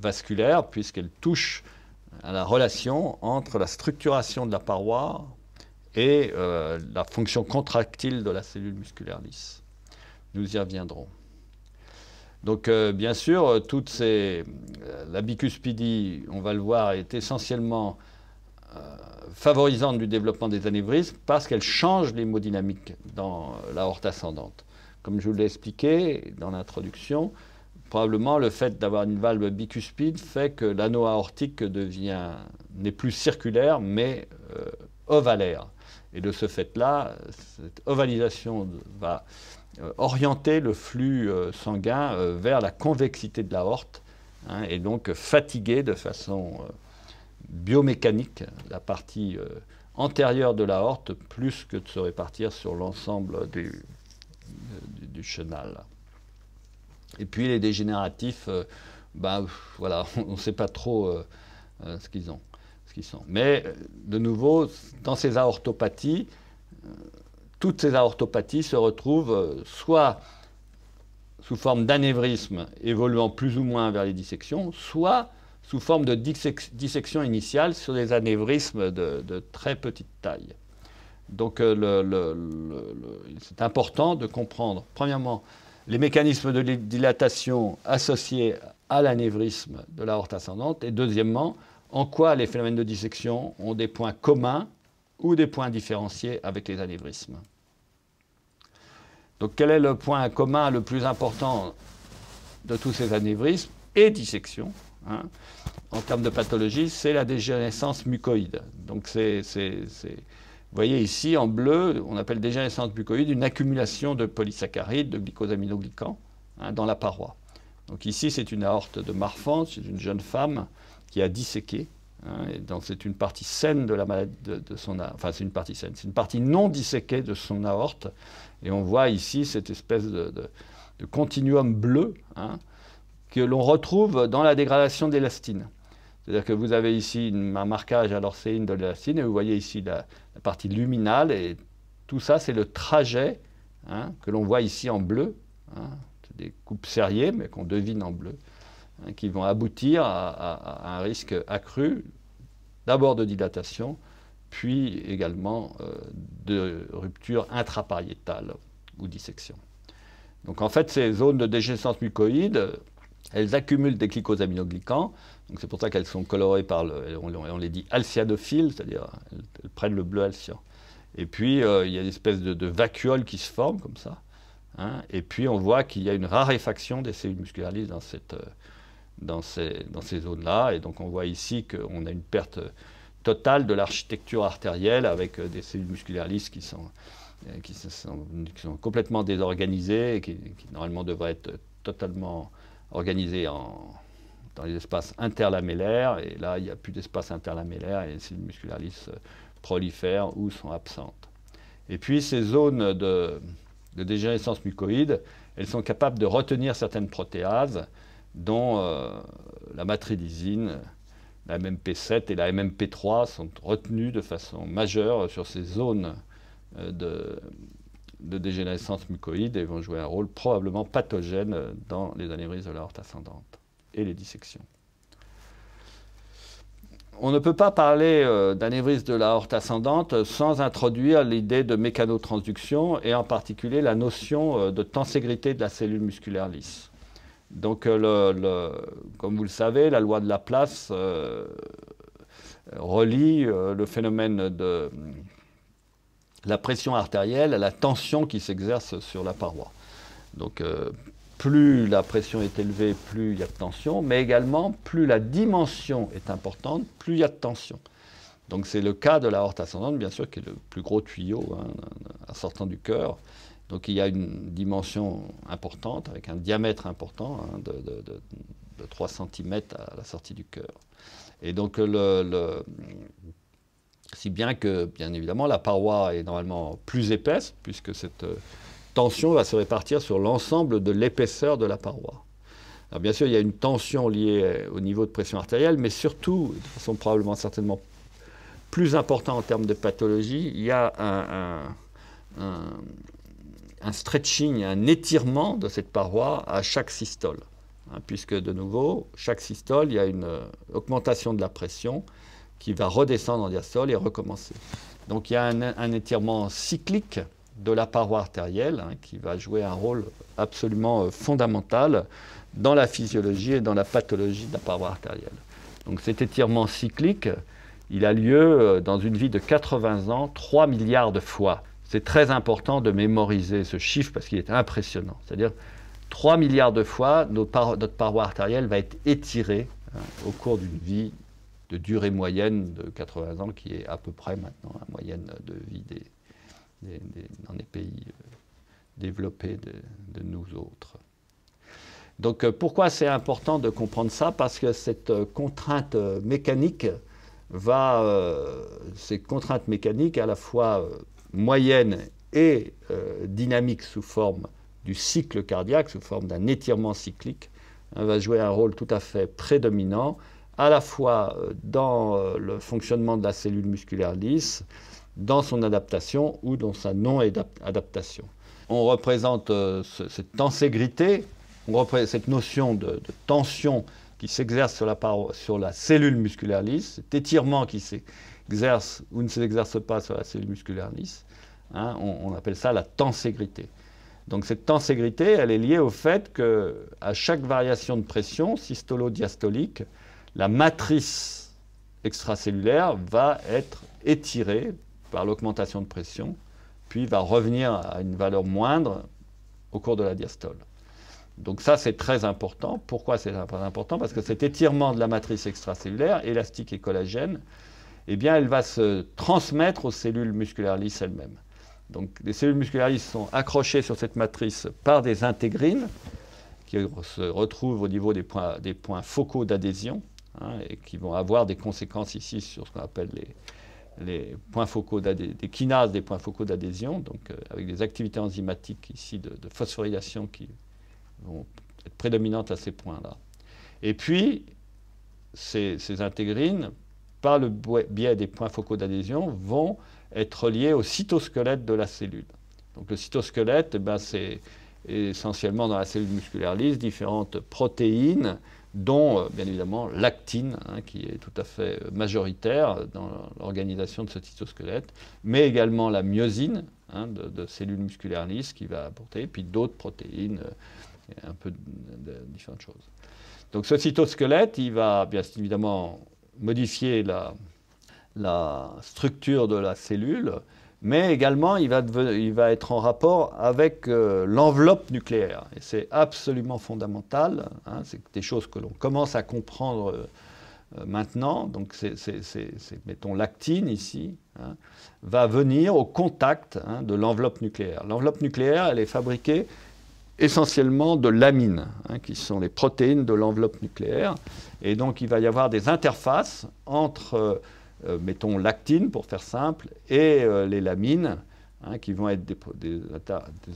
vasculaire, puisqu'elle touche à la relation entre la structuration de la paroi et euh, la fonction contractile de la cellule musculaire lisse. Nous y reviendrons. Donc, euh, bien sûr, euh, toutes ces. L'abicuspidi, on va le voir, est essentiellement favorisante du développement des anévrismes parce qu'elle change l'hémodynamique dans la horte ascendante. Comme je vous l'ai expliqué dans l'introduction, probablement le fait d'avoir une valve bicuspide fait que l'anneau aortique devient n'est plus circulaire mais euh, ovalaire. Et de ce fait-là, cette ovalisation va euh, orienter le flux euh, sanguin vers la convexité de l'aorte hein, et donc fatiguer de façon biomécanique la partie antérieure de l'aorte plus que de se répartir sur l'ensemble du chenal. Et puis les dégénératifs, euh, bah, voilà, on ne sait pas trop euh, euh, ce qu'ils ont, ce qu'ils sont. Mais de nouveau, dans ces aortopathies, toutes ces aortopathies se retrouvent soit sous forme d'anévrisme évoluant plus ou moins vers les dissections, soit sous forme de dissection initiale sur des anévrismes de, très petite taille. Donc c'est important de comprendre, premièrement, les mécanismes de dilatation associés à l'anévrisme de l'aorte ascendante Et deuxièmement, en quoi les phénomènes de dissection ont des points communs ou des points différenciés avec les anévrismes Donc quel est le point commun le plus important de tous ces anévrismes et dissections hein, en termes de pathologie, c'est la dégénérescence mucoïde. Donc c'est vous voyez ici, en bleu, on appelle déjà les bucoïde une accumulation de polysaccharides, de glycosaminoglycans, hein, dans la paroi. Donc ici, c'est une aorte de Marfan, c'est une jeune femme qui a disséqué. Hein, donc c'est une partie saine de la maladie de, son enfin c'est une partie saine, c'est une partie non disséquée de son aorte. Et on voit ici cette espèce de, continuum bleu hein, que l'on retrouve dans la dégradation d'élastine. C'est-à-dire que vous avez ici un marquage à l'orcéine de l'élastine et vous voyez ici la, la partie luminale, et tout ça, c'est le trajet hein, que l'on voit ici en bleu. Hein, des coupes serriées, mais qu'on devine en bleu, hein, qui vont aboutir à, un risque accru, d'abord de dilatation, puis également euh, de rupture intrapariétale ou dissection. Donc en fait, ces zones de dégénérescence mucoïde, elles accumulent des glycosaminoglycans c'est pour ça qu'elles sont colorées par, le, on, les dit alciadophiles, c'est-à-dire elles, prennent le bleu alcian. Et puis euh, il y a une espèce de, vacuole qui se forme comme ça. Hein. et puis on voit qu'il y a une raréfaction des cellules musculaires dans, euh, dans ces, zones-là. Et donc on voit ici qu'on a une perte totale de l'architecture artérielle avec euh, des cellules musculaires qui sont, complètement désorganisées et qui, qui, normalement devraient être totalement organisées en, dans les espaces interlamellaires. Et là, il n'y a plus d'espace interlamellaire et les cellules muscularis euh, prolifèrent ou sont absentes. Et puis, ces zones de, dégénérescence mucoïde, elles sont capables de retenir certaines protéases, dont euh, la matridisine, la MMP7 et la MMP3 sont retenues de façon majeure sur ces zones euh, de, dégénérescence mucoïde et vont jouer un rôle probablement pathogène dans les anévrismes de la horte ascendante et les dissections. On ne peut pas parler d'un euh, d'anévrisme de horte ascendante sans introduire l'idée de mécanotransduction et en particulier la notion euh, de tenségrité de la cellule musculaire lisse. Donc, euh, comme vous le savez, la loi de Laplace relie le phénomène de la pression artérielle à la tension qui s'exerce sur la paroi. Donc, plus la pression est élevée, plus il y a de tension, mais également plus la dimension est importante, plus il y a de tension. Donc c'est le cas de la horte ascendante, bien sûr, qui est le plus gros tuyau hein, sortant du cœur. Donc il y a une dimension importante, avec un diamètre important hein, de, 3 cm à la sortie du cœur. Et donc si bien que, bien évidemment, la paroi est normalement plus épaisse, puisque cette, tension va se répartir sur l'ensemble de l'épaisseur de la paroi. bien sûr, il y a une tension liée euh, au niveau de pression artérielle, mais surtout, de façon probablement certainement plus importante en termes de pathologie, il y a un, stretching, un étirement de cette paroi à chaque systole. Hein, puisque de nouveau, chaque systole, il y a une euh, augmentation de la pression qui va redescendre en diastole et recommencer. Donc il y a un, étirement cyclique de la paroi artérielle, hein, qui va jouer un rôle absolument euh, fondamental dans la physiologie et dans la pathologie de la paroi artérielle. Donc cet étirement cyclique, il a lieu euh, dans une vie de 80 ans, 3 milliards de fois. C'est très important de mémoriser ce chiffre parce qu'il est impressionnant. C'est-à-dire 3 milliards de fois, notre, paroi artérielle va être étirée hein, au cours d'une vie de durée moyenne de 80 ans, qui est à peu près maintenant la moyenne de vie des, dans des pays euh, développés de, nous autres. Donc euh, pourquoi c'est important de comprendre ça Parce que cette euh, contrainte mécanique va, ces contraintes mécaniques à la fois moyennes et dynamiques sous forme du cycle cardiaque, sous forme d'un étirement cyclique, hein, va jouer un rôle tout à fait prédominant à la fois dans le fonctionnement de la cellule musculaire lisse, dans son adaptation ou dans sa non-adaptation. On représente euh, cette tenségrité, on représente cette notion de, tension qui s'exerce sur la, sur la cellule musculaire lisse, cet étirement qui s'exerce ou ne s'exerce pas sur la cellule musculaire lisse. Hein, on, appelle ça la tenségrité. Donc cette tenségrité, elle est liée au fait que à chaque variation de pression systolo-diastolique, la matrice extracellulaire va être étirée par l'augmentation de pression, puis va revenir à une valeur moindre au cours de la diastole. Donc ça, c'est très important. Pourquoi c'est important Parce que cet étirement de la matrice extracellulaire, élastique et collagène, eh bien, elle va se transmettre aux cellules musculaires lisses elles-mêmes. Donc les cellules musculaires lisses sont accrochées sur cette matrice par des intégrines qui se retrouvent au niveau des points, focaux d'adhésion hein, et qui vont avoir des conséquences ici sur ce qu'on appelle les, les points focaux des kinases des points focaux d'adhésion, donc euh, avec des activités enzymatiques ici de, phosphorylation qui vont être prédominantes à ces points-là. Et puis, ces, intégrines, par le biais des points focaux d'adhésion, vont être liées au cytosquelette de la cellule. Donc le cytosquelette, eh ben, c'est essentiellement dans la cellule musculaire lisse différentes protéines dont euh, bien évidemment l'actine, hein, qui est tout à fait euh, majoritaire dans l'organisation de ce cytosquelette, mais également la myosine hein, de, cellules musculaires lisses qui va apporter, puis d'autres protéines, euh, un peu de, différentes choses. Donc ce cytosquelette, il va bien évidemment modifier la structure de la cellule, mais également il va, il va être en rapport avec euh, l'enveloppe nucléaire. Et c'est absolument fondamental, hein, c'est des choses que l'on commence à comprendre euh, euh, maintenant, donc c'est, mettons, l'actine ici, hein, va venir au contact hein, de l'enveloppe nucléaire. L'enveloppe nucléaire, elle est fabriquée essentiellement de l'amine, qui sont les protéines de l'enveloppe nucléaire. Et donc il va y avoir des interfaces entre euh, mettons l'actine pour faire simple, et euh, les lamines, hein, qui vont être des,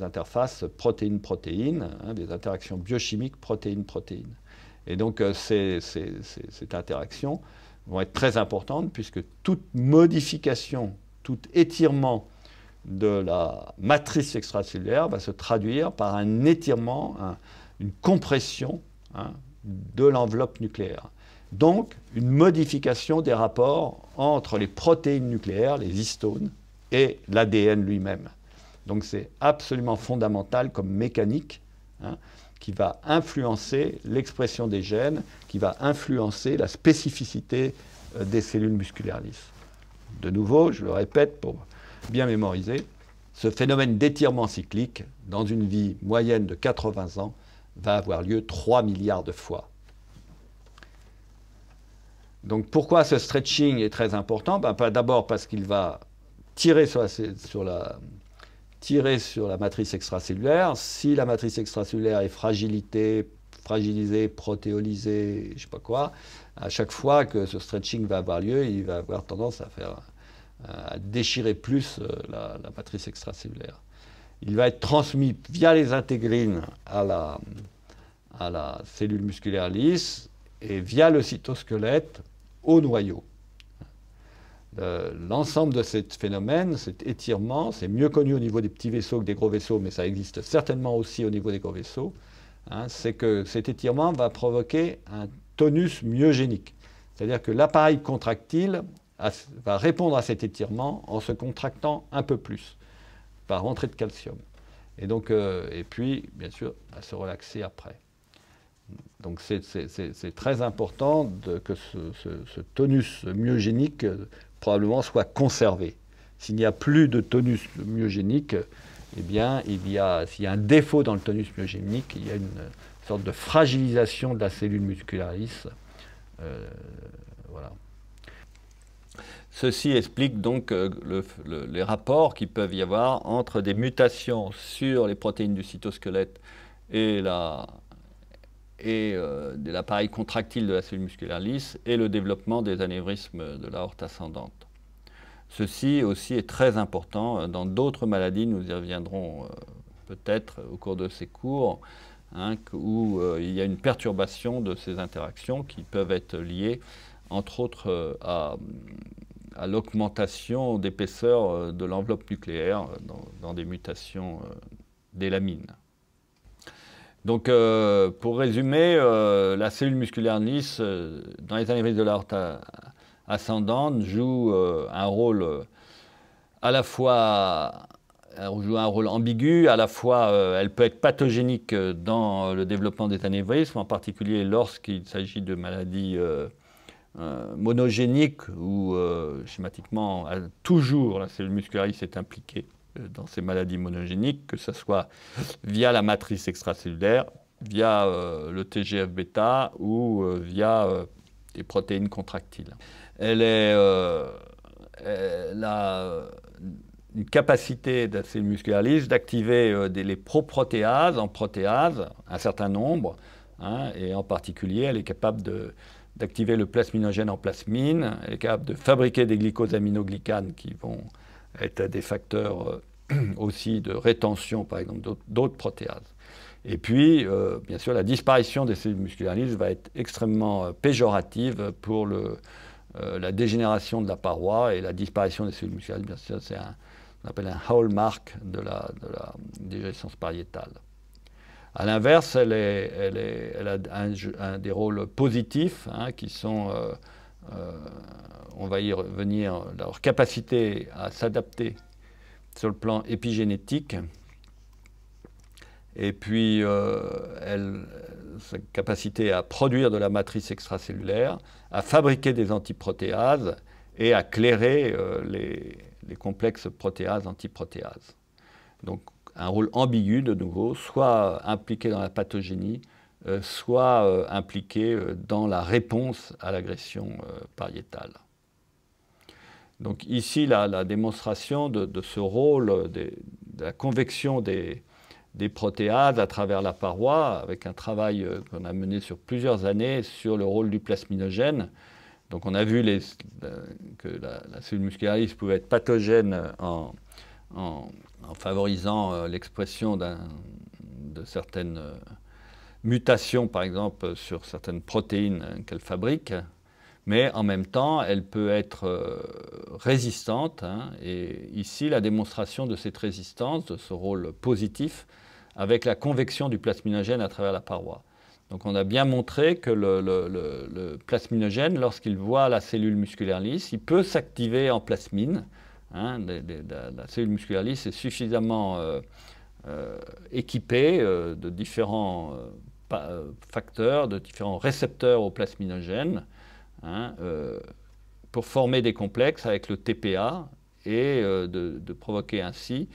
interfaces protéines-protéines, hein, des interactions biochimiques protéines-protéines. Et donc euh, ces, ces, ces, interactions vont être très importantes puisque toute modification, tout étirement de la matrice extracellulaire va se traduire par un étirement, une compression hein, de l'enveloppe nucléaire. Donc, une modification des rapports entre les protéines nucléaires, les histones, et l'ADN lui-même. Donc, c'est absolument fondamental comme mécanique hein, qui va influencer l'expression des gènes, qui va influencer la spécificité euh, des cellules musculaires lisses. De nouveau, je le répète pour bien mémoriser, ce phénomène d'étirement cyclique, dans une vie moyenne de 80 ans, va avoir lieu 3 milliards de fois. Donc pourquoi ce stretching est très important ben, D'abord parce qu'il va tirer sur la, tirer sur la matrice extracellulaire. Si la matrice extracellulaire est fragilité, fragilisée, protéolisée, je ne sais pas quoi, à chaque fois que ce stretching va avoir lieu, il va avoir tendance à, faire, euh, à déchirer plus euh, la, matrice extracellulaire. Il va être transmis via les intégrines à la, à la cellule musculaire lisse et via le cytosquelette au noyau. Euh, l'ensemble de ces phénomène, cet étirement, c'est mieux connu au niveau des petits vaisseaux que des gros vaisseaux, mais ça existe certainement aussi au niveau des gros vaisseaux, hein, c'est que cet étirement va provoquer un tonus myogénique. C'est-à-dire que l'appareil contractile va répondre à cet étirement en se contractant un peu plus par entrée de calcium. Et, donc, euh, et puis, bien sûr, à se relaxer après. Donc c'est très important que ce, tonus myogénique euh, probablement soit conservé. S'il n'y a plus de tonus myogénique, eh bien, il y s'il y a un défaut dans le tonus myogénique, il y a une sorte de fragilisation de la cellule muscularis. Euh, Ceci explique donc euh, les rapports qui peuvent y avoir entre des mutations sur les protéines du cytosquelette et la et euh, de l'appareil contractile de la cellule musculaire lisse et le développement des anévrismes de l'aorte ascendante. Ceci aussi est très important dans d'autres maladies, nous y reviendrons euh, peut-être au cours de ces cours, hein, où euh, il y a une perturbation de ces interactions qui peuvent être liées, entre autres, à, l'augmentation d'épaisseur de l'enveloppe nucléaire dans, des mutations des lamines. Donc, euh, pour résumer, euh, la cellule musculaire lisse, euh, dans les anévrismes de l'aorte ascendante, joue un rôle à la fois joue un rôle ambigu, à la fois elle peut être pathogénique dans le développement des anévrismes, en particulier lorsqu'il s'agit de maladies monogéniques où schématiquement toujours la cellule musculaire lisse est impliquée euh, dans ces maladies monogéniques, que ce soit via la matrice extracellulaire, via euh, le TGF-bêta ou euh, via les des protéines contractiles. Elle, est, a une capacité de d'activer les proprotéases en protéases, un certain nombre, hein, et en particulier, elle est capable d'activer le plasminogène en plasmine, elle est capable de fabriquer des glycosaminoglycanes qui vont est des facteurs euh, aussi de rétention, par exemple, d'autres protéases. Et puis, euh, bien sûr, la disparition des cellules musculaires va être extrêmement euh, péjorative pour le, la dégénération de la paroi et la disparition des cellules musculaires. Bien sûr, c'est un, on appelle un hallmark de la, de dégénérescence pariétale. À l'inverse, elle, a des rôles positifs hein, qui sont euh, on va y revenir, leur capacité à s'adapter sur le plan épigénétique. Et puis, euh, sa capacité à produire de la matrice extracellulaire, à fabriquer des antiprotéases et à clairer euh, les, les, complexes protéases-antiprotéases. Donc, un rôle ambigu de nouveau, soit impliqué dans la pathogénie, euh, soit euh, impliqués euh, dans la réponse à l'agression pariétale. Donc ici, la, démonstration de, ce rôle de la convection des, des protéades à travers la paroi, avec un travail qu'on a mené sur plusieurs années sur le rôle du plasminogène. Donc on a vu que la, cellule muscularis pouvait être pathogène en favorisant l'expression de certaines mutation, par exemple, sur certaines protéines hein, qu'elle fabrique, mais en même temps, elle peut être euh, résistante. Hein, et ici, la démonstration de cette résistance, de ce rôle positif, avec la convection du plasminogène à travers la paroi. Donc on a bien montré que le, plasminogène, lorsqu'il voit la cellule musculaire lisse, il peut s'activer en plasmine. Hein, la cellule musculaire lisse est suffisamment euh, euh, équipée de différents euh, facteurs, de différents récepteurs au plasminogène hein, euh, pour former des complexes avec le TPA et euh, de, provoquer ainsi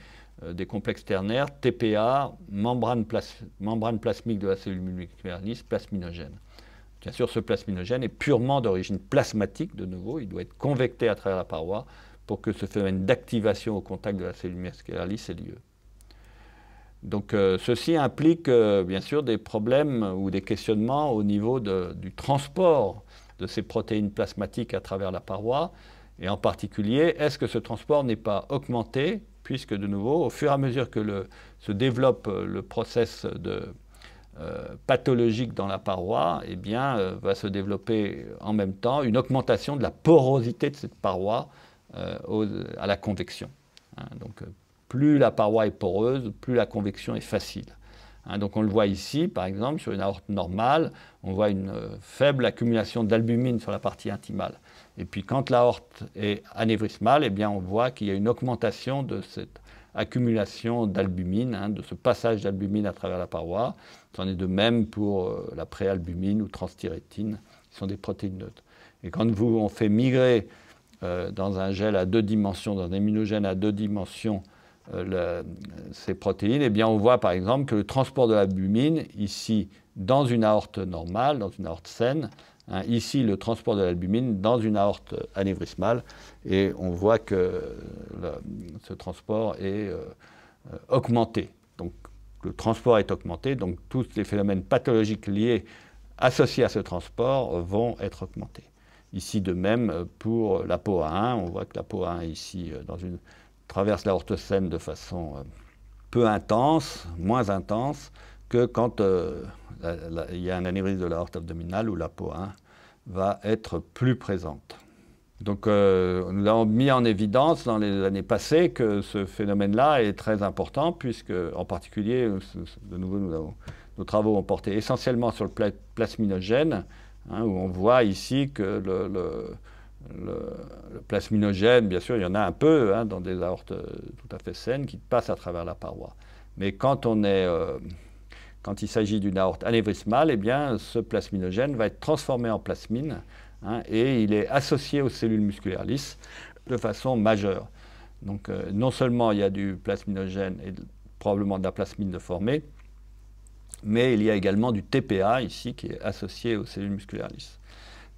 des complexes ternaires TPA, membrane, plasmique de la cellule musculaire plasminogène. Bien sûr, ce plasminogène est purement d'origine plasmatique, de nouveau, il doit être convecté à travers la paroi pour que ce phénomène d'activation au contact de la cellule musculaire lisse ait lieu. Donc euh, ceci implique euh, bien sûr des problèmes ou des questionnements au niveau du transport de ces protéines plasmatiques à travers la paroi, et en particulier, est-ce que ce transport n'est pas augmenté, puisque de nouveau, au fur et à mesure que le, se développe euh, le process de, pathologique dans la paroi, eh bien, va se développer en même temps une augmentation de la porosité de cette paroi à la convection. Hein plus la paroi est poreuse, plus la convection est facile. Hein, donc on le voit ici, par exemple, sur une aorte normale, on voit une euh, faible accumulation d'albumine sur la partie intimale. Et puis quand l'aorte est anévrismale, eh bien on voit qu'il y a une augmentation de cette accumulation d'albumine, hein, de ce passage d'albumine à travers la paroi. C'en est de même pour euh, la préalbumine ou transthyrétine, qui sont des protéines neutres. Et quand vous, on fait migrer euh, dans un gel à deux dimensions, dans un immunogène à deux dimensions, euh, euh, ces protéines, eh bien, on voit par exemple que le transport de l'albumine, ici, dans une aorte normale, dans une aorte saine, hein, ici, le transport de l'albumine dans une aorte euh, anévrismale, et on voit que ce transport est augmenté. Donc, le transport est augmenté, donc tous les phénomènes pathologiques liés associés à ce transport vont être augmentés. Ici, de même, pour la a 1 on voit que la a 1 ici, dans une traverse la de façon euh, peu intense, moins intense que quand euh, il y a un anévrisme de la horte abdominale où la peau hein, va être plus présente. Donc euh, nous avons mis en évidence dans les années passées que ce phénomène-là est très important puisque, en particulier, de nouveau, nos travaux ont porté essentiellement sur le plasminogène, hein, où on voit ici que le, le, plasminogène, bien sûr, il y en a un peu hein, dans des aortes euh, tout à fait saines qui passent à travers la paroi. Mais euh, quand, il s'agit d'une aorte anévrismale, eh bien, ce plasminogène va être transformé en plasmine hein, et il est associé aux cellules musculaires lisses de façon majeure. Donc, euh, non seulement il y a du plasminogène et probablement de la plasmine de formée, mais il y a également du TPA ici qui est associé aux cellules musculaires lisses.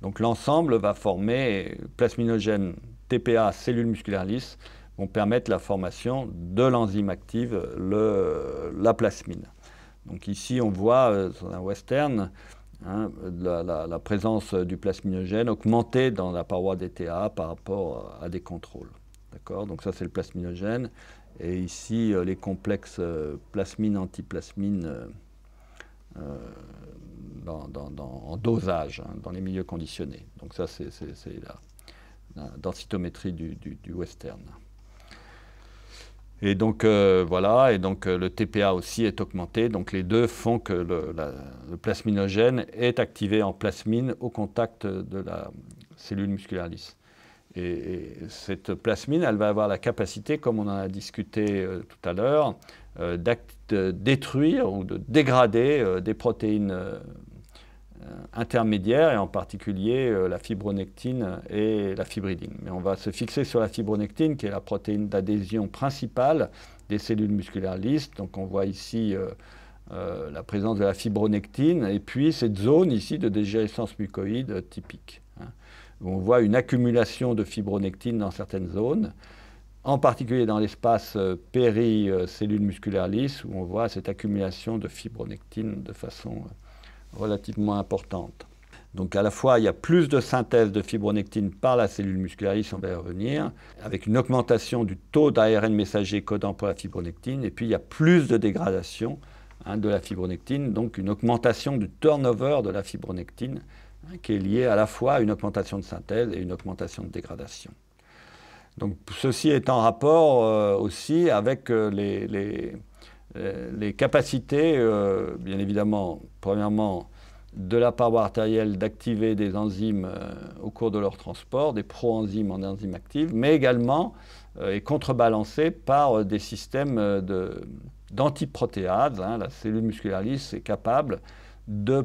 Donc l'ensemble va former plasminogène, TPA, cellules musculaires lisses, vont permettre la formation de l'enzyme active, la plasmine. Donc ici, on voit euh, dans un western hein, la, présence du plasminogène augmentée dans la paroi des TA par rapport euh, à des contrôles. D'accord Donc ça, c'est le plasminogène. Et ici, euh, les complexes plasmine-antiplasmine dans, en dosage, hein, dans les milieux conditionnés. Donc ça, c'est la, densitométrie du, western. Et donc euh, voilà, et donc euh, le TPA aussi est augmenté. Donc les deux font que le, plasminogène est activé en plasmine au contact de la cellule musculaire lisse. Et, cette plasmine, elle va avoir la capacité, comme on en a discuté euh, tout à l'heure, de détruire ou de dégrader des protéines euh, intermédiaire et en particulier euh, la fibronectine et la fibridine Mais on va se fixer sur la fibronectine, qui est la protéine d'adhésion principale des cellules musculaires lisses. Donc on voit ici euh, la présence de la fibronectine, et puis cette zone ici de dégérescence mucoïde typique. Hein, on voit une accumulation de fibronectine dans certaines zones, en particulier dans l'espace péri-cellule musculaire lisse, où on voit cette accumulation de fibronectine de façon relativement importante. Donc à la fois, il y a plus de synthèse de fibronectine par la cellule musculaire, on va y revenir, avec une augmentation du taux d'ARN messager codant pour la fibronectine, et puis il y a plus de dégradation hein, de la fibronectine, donc une augmentation du turnover de la fibronectine, hein, qui est liée à la fois à une augmentation de synthèse et une augmentation de dégradation. Donc ceci est en rapport euh, aussi avec euh, les euh, les capacités, euh, bien évidemment, premièrement, de la paroi artérielle d'activer des enzymes euh, au cours de leur transport, des pro proenzymes en enzymes actives, mais également est contrebalancée par des systèmes d'antiprotéases. Hein. la cellule musculaire lisse est capable de,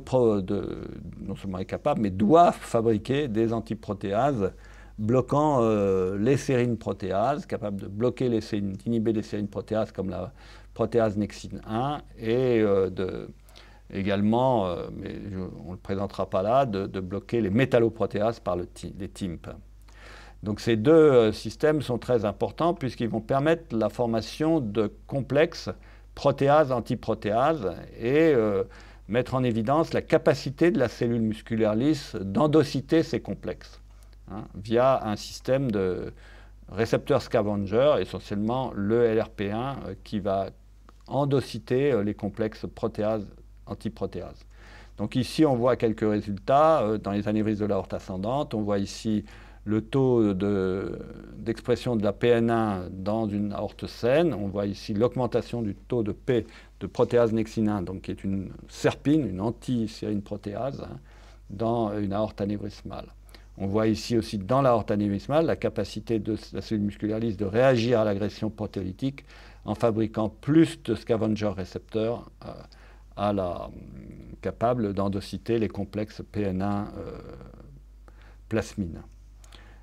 non seulement est capable, mais doit fabriquer des antiprotéases bloquant les sérines protéases, capable de bloquer les d'inhiber les sérines protéases comme la protéase nexine 1 et euh, de, également, euh, mais on ne le présentera pas là, de, bloquer les métalloprotéases par le, les TIMP. Donc ces deux euh, systèmes sont très importants puisqu'ils vont permettre la formation de complexes protéases-antiprotéases et mettre en évidence la capacité de la cellule musculaire lisse d'endociter ces complexes hein, via un système de récepteurs scavenger, essentiellement le LRP1, qui va endociter euh, les complexes protéases, antiprotéases. Donc ici, on voit quelques résultats euh, dans les anévrismes de l'aorte ascendante. On voit ici le taux d'expression de, la PN1 dans une aorte saine. On voit ici l'augmentation du taux de P de protéase nexinin, donc qui est une serpine, une anti-sérine protéase, hein, dans une aorte anévrismale. On voit ici aussi dans l'aorte anévrismale la capacité de la cellule musculaire lisse de réagir à l'agression protéolytique en fabriquant plus de scavenger récepteurs euh, à la, capable d'endociter les complexes PN1 euh, plasmine.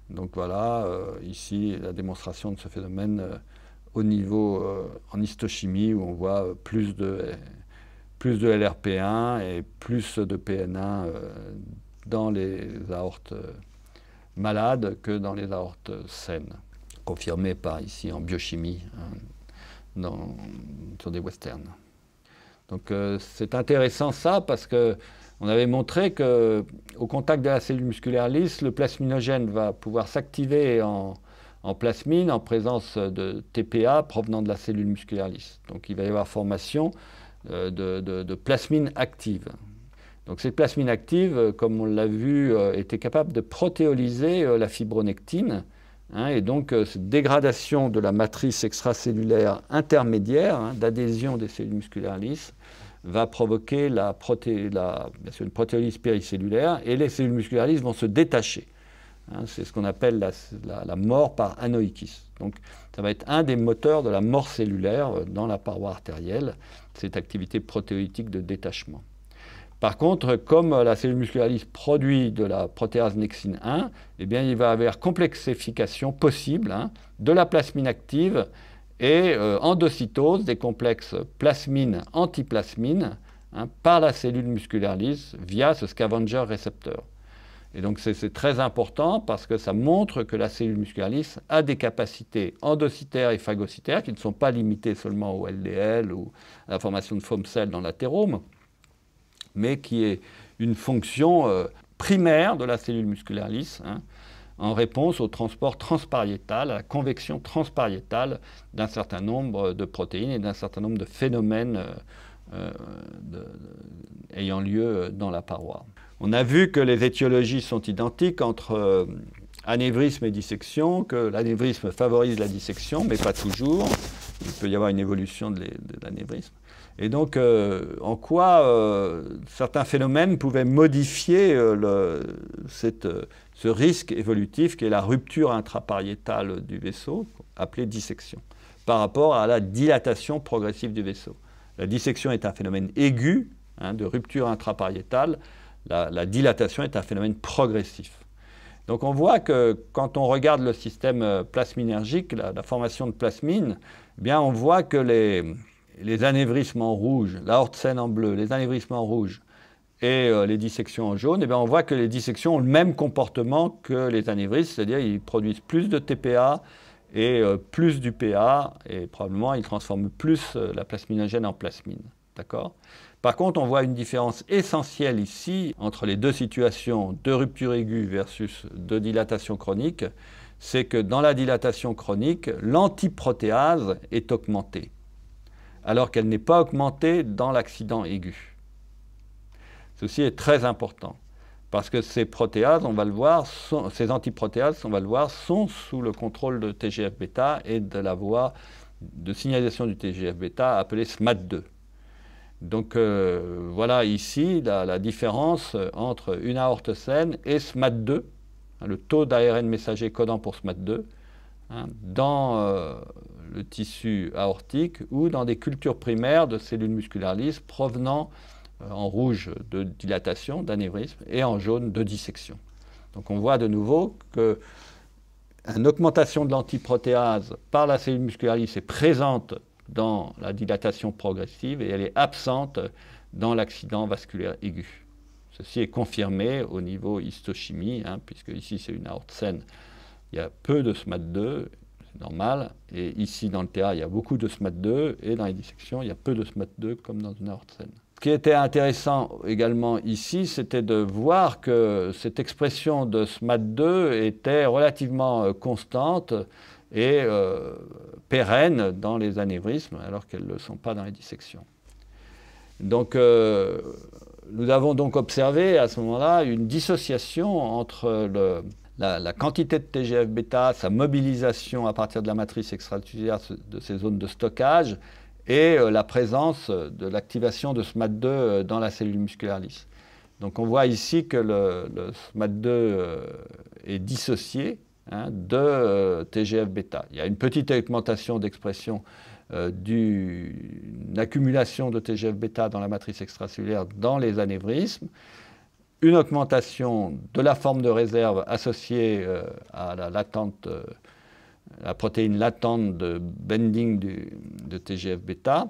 Donc voilà, euh, ici, la démonstration de ce phénomène au niveau en histochimie, où on voit plus de plus de LRP1 et plus de PN1 dans les aortes malades que dans les aortes saines, confirmé par ici en biochimie. Hein, sur des westerns. Donc euh, c'est intéressant ça parce qu'on avait montré que au contact de la cellule musculaire lisse, le plasminogène va pouvoir s'activer en, plasmine en présence de TPA provenant de la cellule musculaire lisse. Donc il va y avoir formation euh, de, de, plasmine active. Donc cette plasmine active, euh, comme on l'a vu, était capable de protéolyser la fibronectine Hein, et donc, euh, cette dégradation de la matrice extracellulaire intermédiaire hein, d'adhésion des cellules musculaires lisses va provoquer la, une protéolyse péricellulaire et les cellules musculaires lisses vont se détacher. Hein, c'est ce qu'on appelle la, mort par anoikis. Donc, ça va être un des moteurs de la mort cellulaire euh, dans la paroi artérielle, cette activité protéolytique de détachement. Par contre, comme la cellule muscularise produit de la protéase nexine 1, eh bien, il va y avoir complexification possible hein, de la plasmine active et euh, endocytose des complexes plasmine-antiplasmine hein, par la cellule musculaire lisse via ce scavenger récepteur. Et donc c'est très important parce que ça montre que la cellule musculaire a des capacités endocytaires et phagocytaires qui ne sont pas limitées seulement au LDL ou à la formation de foam cell dans l'athérome, mais qui est une fonction euh, primaire de la cellule musculaire lisse, hein, en réponse au transport transpariétal, à la convection transpariétale d'un certain nombre de protéines et d'un certain nombre de phénomènes euh, euh, ayant lieu dans la paroi. On a vu que les étiologies sont identiques entre anévrisme et dissection, que l'anévrisme favorise la dissection, mais pas toujours. Il peut y avoir une évolution de l'anévrisme. Et donc, euh, en quoi euh, certains phénomènes pouvaient modifier euh, ce risque évolutif qui est la rupture intrapariétale du vaisseau, appelée dissection, par rapport à la dilatation progressive du vaisseau. La dissection est un phénomène aigu hein, de rupture intrapariétale, la, dilatation est un phénomène progressif. Donc on voit que quand on regarde le système plasminergique, la, formation de plasmine, eh bien on voit que les, les anévrissements rouge, la l'aorte scène en bleu, les anévrissements rouge et euh, les dissections en jaune, eh bien, on voit que les dissections ont le même comportement que les anévrismes, c'est-à-dire ils produisent plus de TPA et euh, plus du PA, et probablement ils transforment plus euh, la plasminogène en plasmine. D'accord Par contre, on voit une différence essentielle ici entre les deux situations de rupture aiguë versus de dilatation chronique, c'est que dans la dilatation chronique, l'antiprotéase est augmentée alors qu'elle n'est pas augmentée dans l'accident aigu. Ceci est très important parce que ces protéases, on va le voir, ces antiprotéases, on va le voir, sont sous le contrôle de TGF-bêta et de la voie de signalisation du TGF-bêta appelée SMAD2. Donc euh, voilà ici la, différence entre une aorte et SMAD2, hein, le taux d'ARN messager codant pour SMAT 2 Hein, dans euh, le tissu aortique ou dans des cultures primaires de cellules musculaires lisses provenant euh, en rouge de dilatation, d'anévrisme, et en jaune de dissection. Donc on voit de nouveau qu'une augmentation de l'antiprotéase par la cellule musculaire lisse est présente dans la dilatation progressive et elle est absente dans l'accident vasculaire aigu. Ceci est confirmé au niveau histochimie, hein, puisque ici c'est une aorte saine il y a peu de SMAT2, c'est normal. Et ici, dans le TA, il y a beaucoup de SMAT2. Et dans les dissections, il y a peu de SMAT2, comme dans une autre scène. Ce qui était intéressant également ici, c'était de voir que cette expression de SMAT2 était relativement euh, constante et euh, pérenne dans les anévrismes, alors qu'elles ne le sont pas dans les dissections. Donc, euh, nous avons donc observé à ce moment-là une dissociation entre le, la, quantité de TGF-bêta, sa mobilisation à partir de la matrice extracellulaire de ces zones de stockage et euh, la présence euh, de l'activation de SMAD2 euh, dans la cellule musculaire lisse. Donc on voit ici que le, SMAD2 est dissocié hein, de TGF-bêta. Il y a une petite augmentation d'expression d'une accumulation de TGF-bêta dans la matrice extracellulaire dans les anévrismes, une augmentation de la forme de réserve associée euh, à la, latente, euh, la protéine latente de bending de TGF-bêta,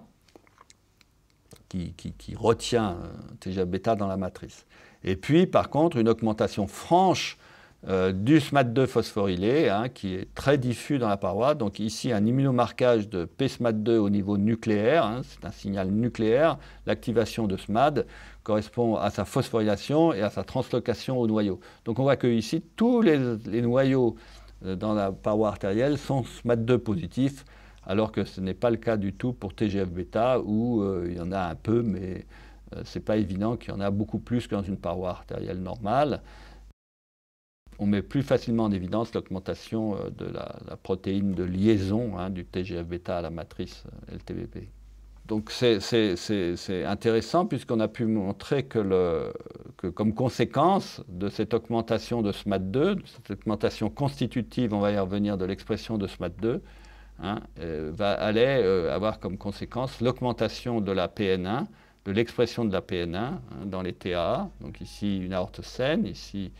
qui, qui, retient euh, TGF-bêta dans la matrice. Et puis, par contre, une augmentation franche euh, du SMAD2 phosphorylé, hein, qui est très diffus dans la paroi. Donc ici, un immunomarquage de PSMAD2 au niveau nucléaire, hein, c'est un signal nucléaire. L'activation de SMAD correspond à sa phosphorylation et à sa translocation au noyau. Donc on voit que ici, tous les, noyaux euh, dans la paroi artérielle sont SMAD2 positifs, alors que ce n'est pas le cas du tout pour TGF-bêta, où euh, il y en a un peu, mais ce n'est pas évident qu'il y en a beaucoup plus que dans une paroi artérielle normale on met plus facilement en évidence l'augmentation euh, de la, protéine de liaison hein, du TGF-bêta à la matrice euh, LTBP. Donc c'est intéressant puisqu'on a pu montrer que, comme conséquence de cette augmentation de SMAD2, cette augmentation constitutive, on va y revenir, de l'expression de SMAD2, hein, euh, va aller avoir comme conséquence l'augmentation de la PN1, de l'expression de la PN1 hein, dans les TAA, donc ici une aorte saine, ici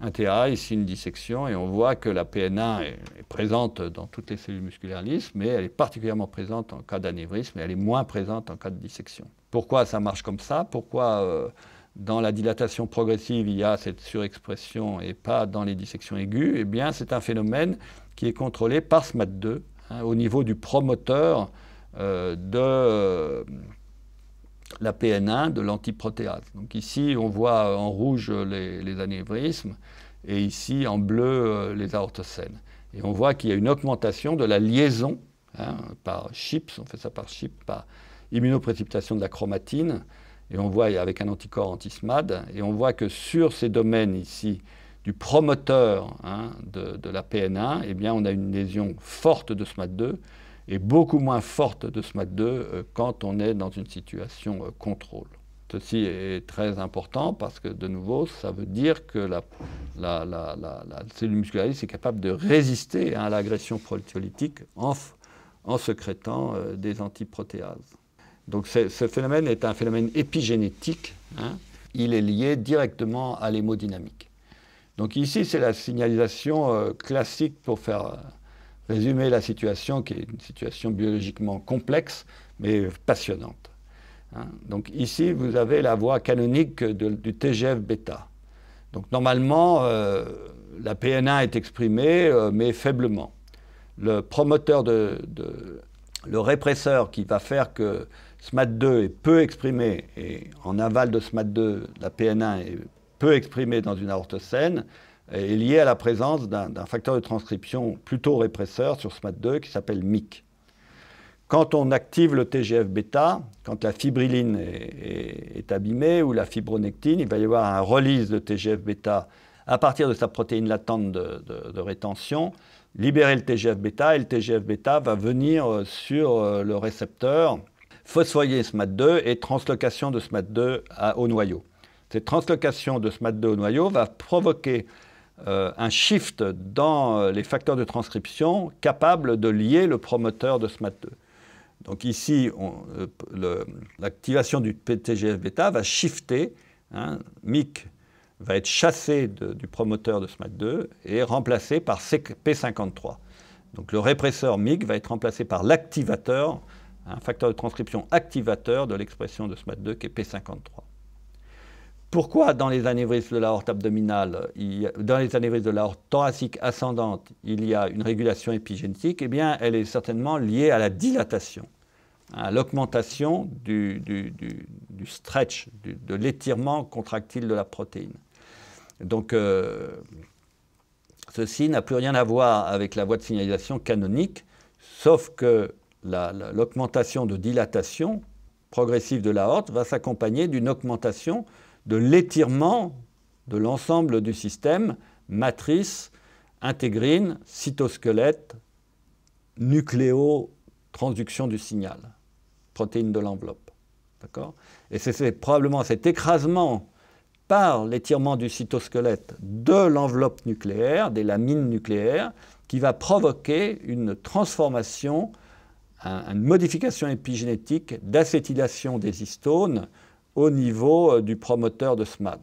un TA, ici une dissection, et on voit que la PNA est, présente dans toutes les cellules musculaires lisses, mais elle est particulièrement présente en cas d'anévrisme et elle est moins présente en cas de dissection. Pourquoi ça marche comme ça Pourquoi euh, dans la dilatation progressive il y a cette surexpression et pas dans les dissections aiguës Eh bien, c'est un phénomène qui est contrôlé par SMAD2 hein, au niveau du promoteur euh, de. Euh, la PN1 de l'antiprotéase. Donc ici, on voit en rouge les, anévrismes et ici en bleu les aortocènes. Et on voit qu'il y a une augmentation de la liaison hein, par chips, on fait ça par chip, par immunoprécipitation de la chromatine, et on voit avec un anticorps anti-SMAD, et on voit que sur ces domaines ici du promoteur hein, de, de, la PN1, eh on a une lésion forte de SMAD2, est beaucoup moins forte de SMAC2 euh, quand on est dans une situation euh, contrôle. Ceci est très important parce que, de nouveau, ça veut dire que la, la, cellule musculariste est capable de résister à l'agression protéolytique en, en sécrétant euh, des antiprotéases. Donc ce phénomène est un phénomène épigénétique. Hein. Il est lié directement à l'hémodynamique. Donc ici, c'est la signalisation classique pour faire résumer la situation, qui est une situation biologiquement complexe, mais passionnante. Hein. Donc ici, vous avez la voie canonique du TGF-bêta. Donc normalement, euh, la PN1 est exprimée, euh, mais faiblement. Le promoteur de, le répresseur qui va faire que SMAT2 est peu exprimé, et en aval de SMAT2, la PN1 est peu exprimée dans une aorte saine, est lié à la présence d'un facteur de transcription plutôt répresseur sur SMAD2 qui s'appelle MIC. Quand on active le TGF-bêta, quand la fibrilline est, abîmée ou la fibronectine, il va y avoir un release de TGF-bêta à partir de sa protéine latente de, rétention, libérer le TGF-bêta et le TGF-bêta va venir euh, sur euh, le récepteur, phosphoyer SMAD2 et translocation de SMAD2 à, au noyau. Cette translocation de SMAD2 au noyau va provoquer euh, un shift dans euh, les facteurs de transcription capable de lier le promoteur de SMAD2. Donc ici, euh, l'activation du PTGF-bêta va shifter. Hein, MIC va être chassé du promoteur de SMAD2 et remplacé par P53. Donc le répresseur MIG va être remplacé par l'activateur, un facteur de transcription activateur de l'expression de SMAD2 qui est P53. Pourquoi dans les anévrismes de l'aorte abdominale, dans les anévrismes de l'aorte thoracique ascendante, il y a une régulation épigénétique Eh bien, elle est certainement liée à la dilatation, à l'augmentation du, stretch, de l'étirement contractile de la protéine. Donc, euh, ceci n'a plus rien à voir avec la voie de signalisation canonique, sauf que l'augmentation de dilatation progressive de l'aorte va s'accompagner d'une augmentation de l'étirement de l'ensemble du système, matrice, intégrine, cytosquelette, nucléo-transduction du signal, protéines de l'enveloppe. Et c'est probablement cet écrasement par l'étirement du cytosquelette de l'enveloppe nucléaire, des lamines nucléaires, qui va provoquer une transformation, une modification épigénétique d'acétylation des histones au niveau euh, du promoteur de SMAD.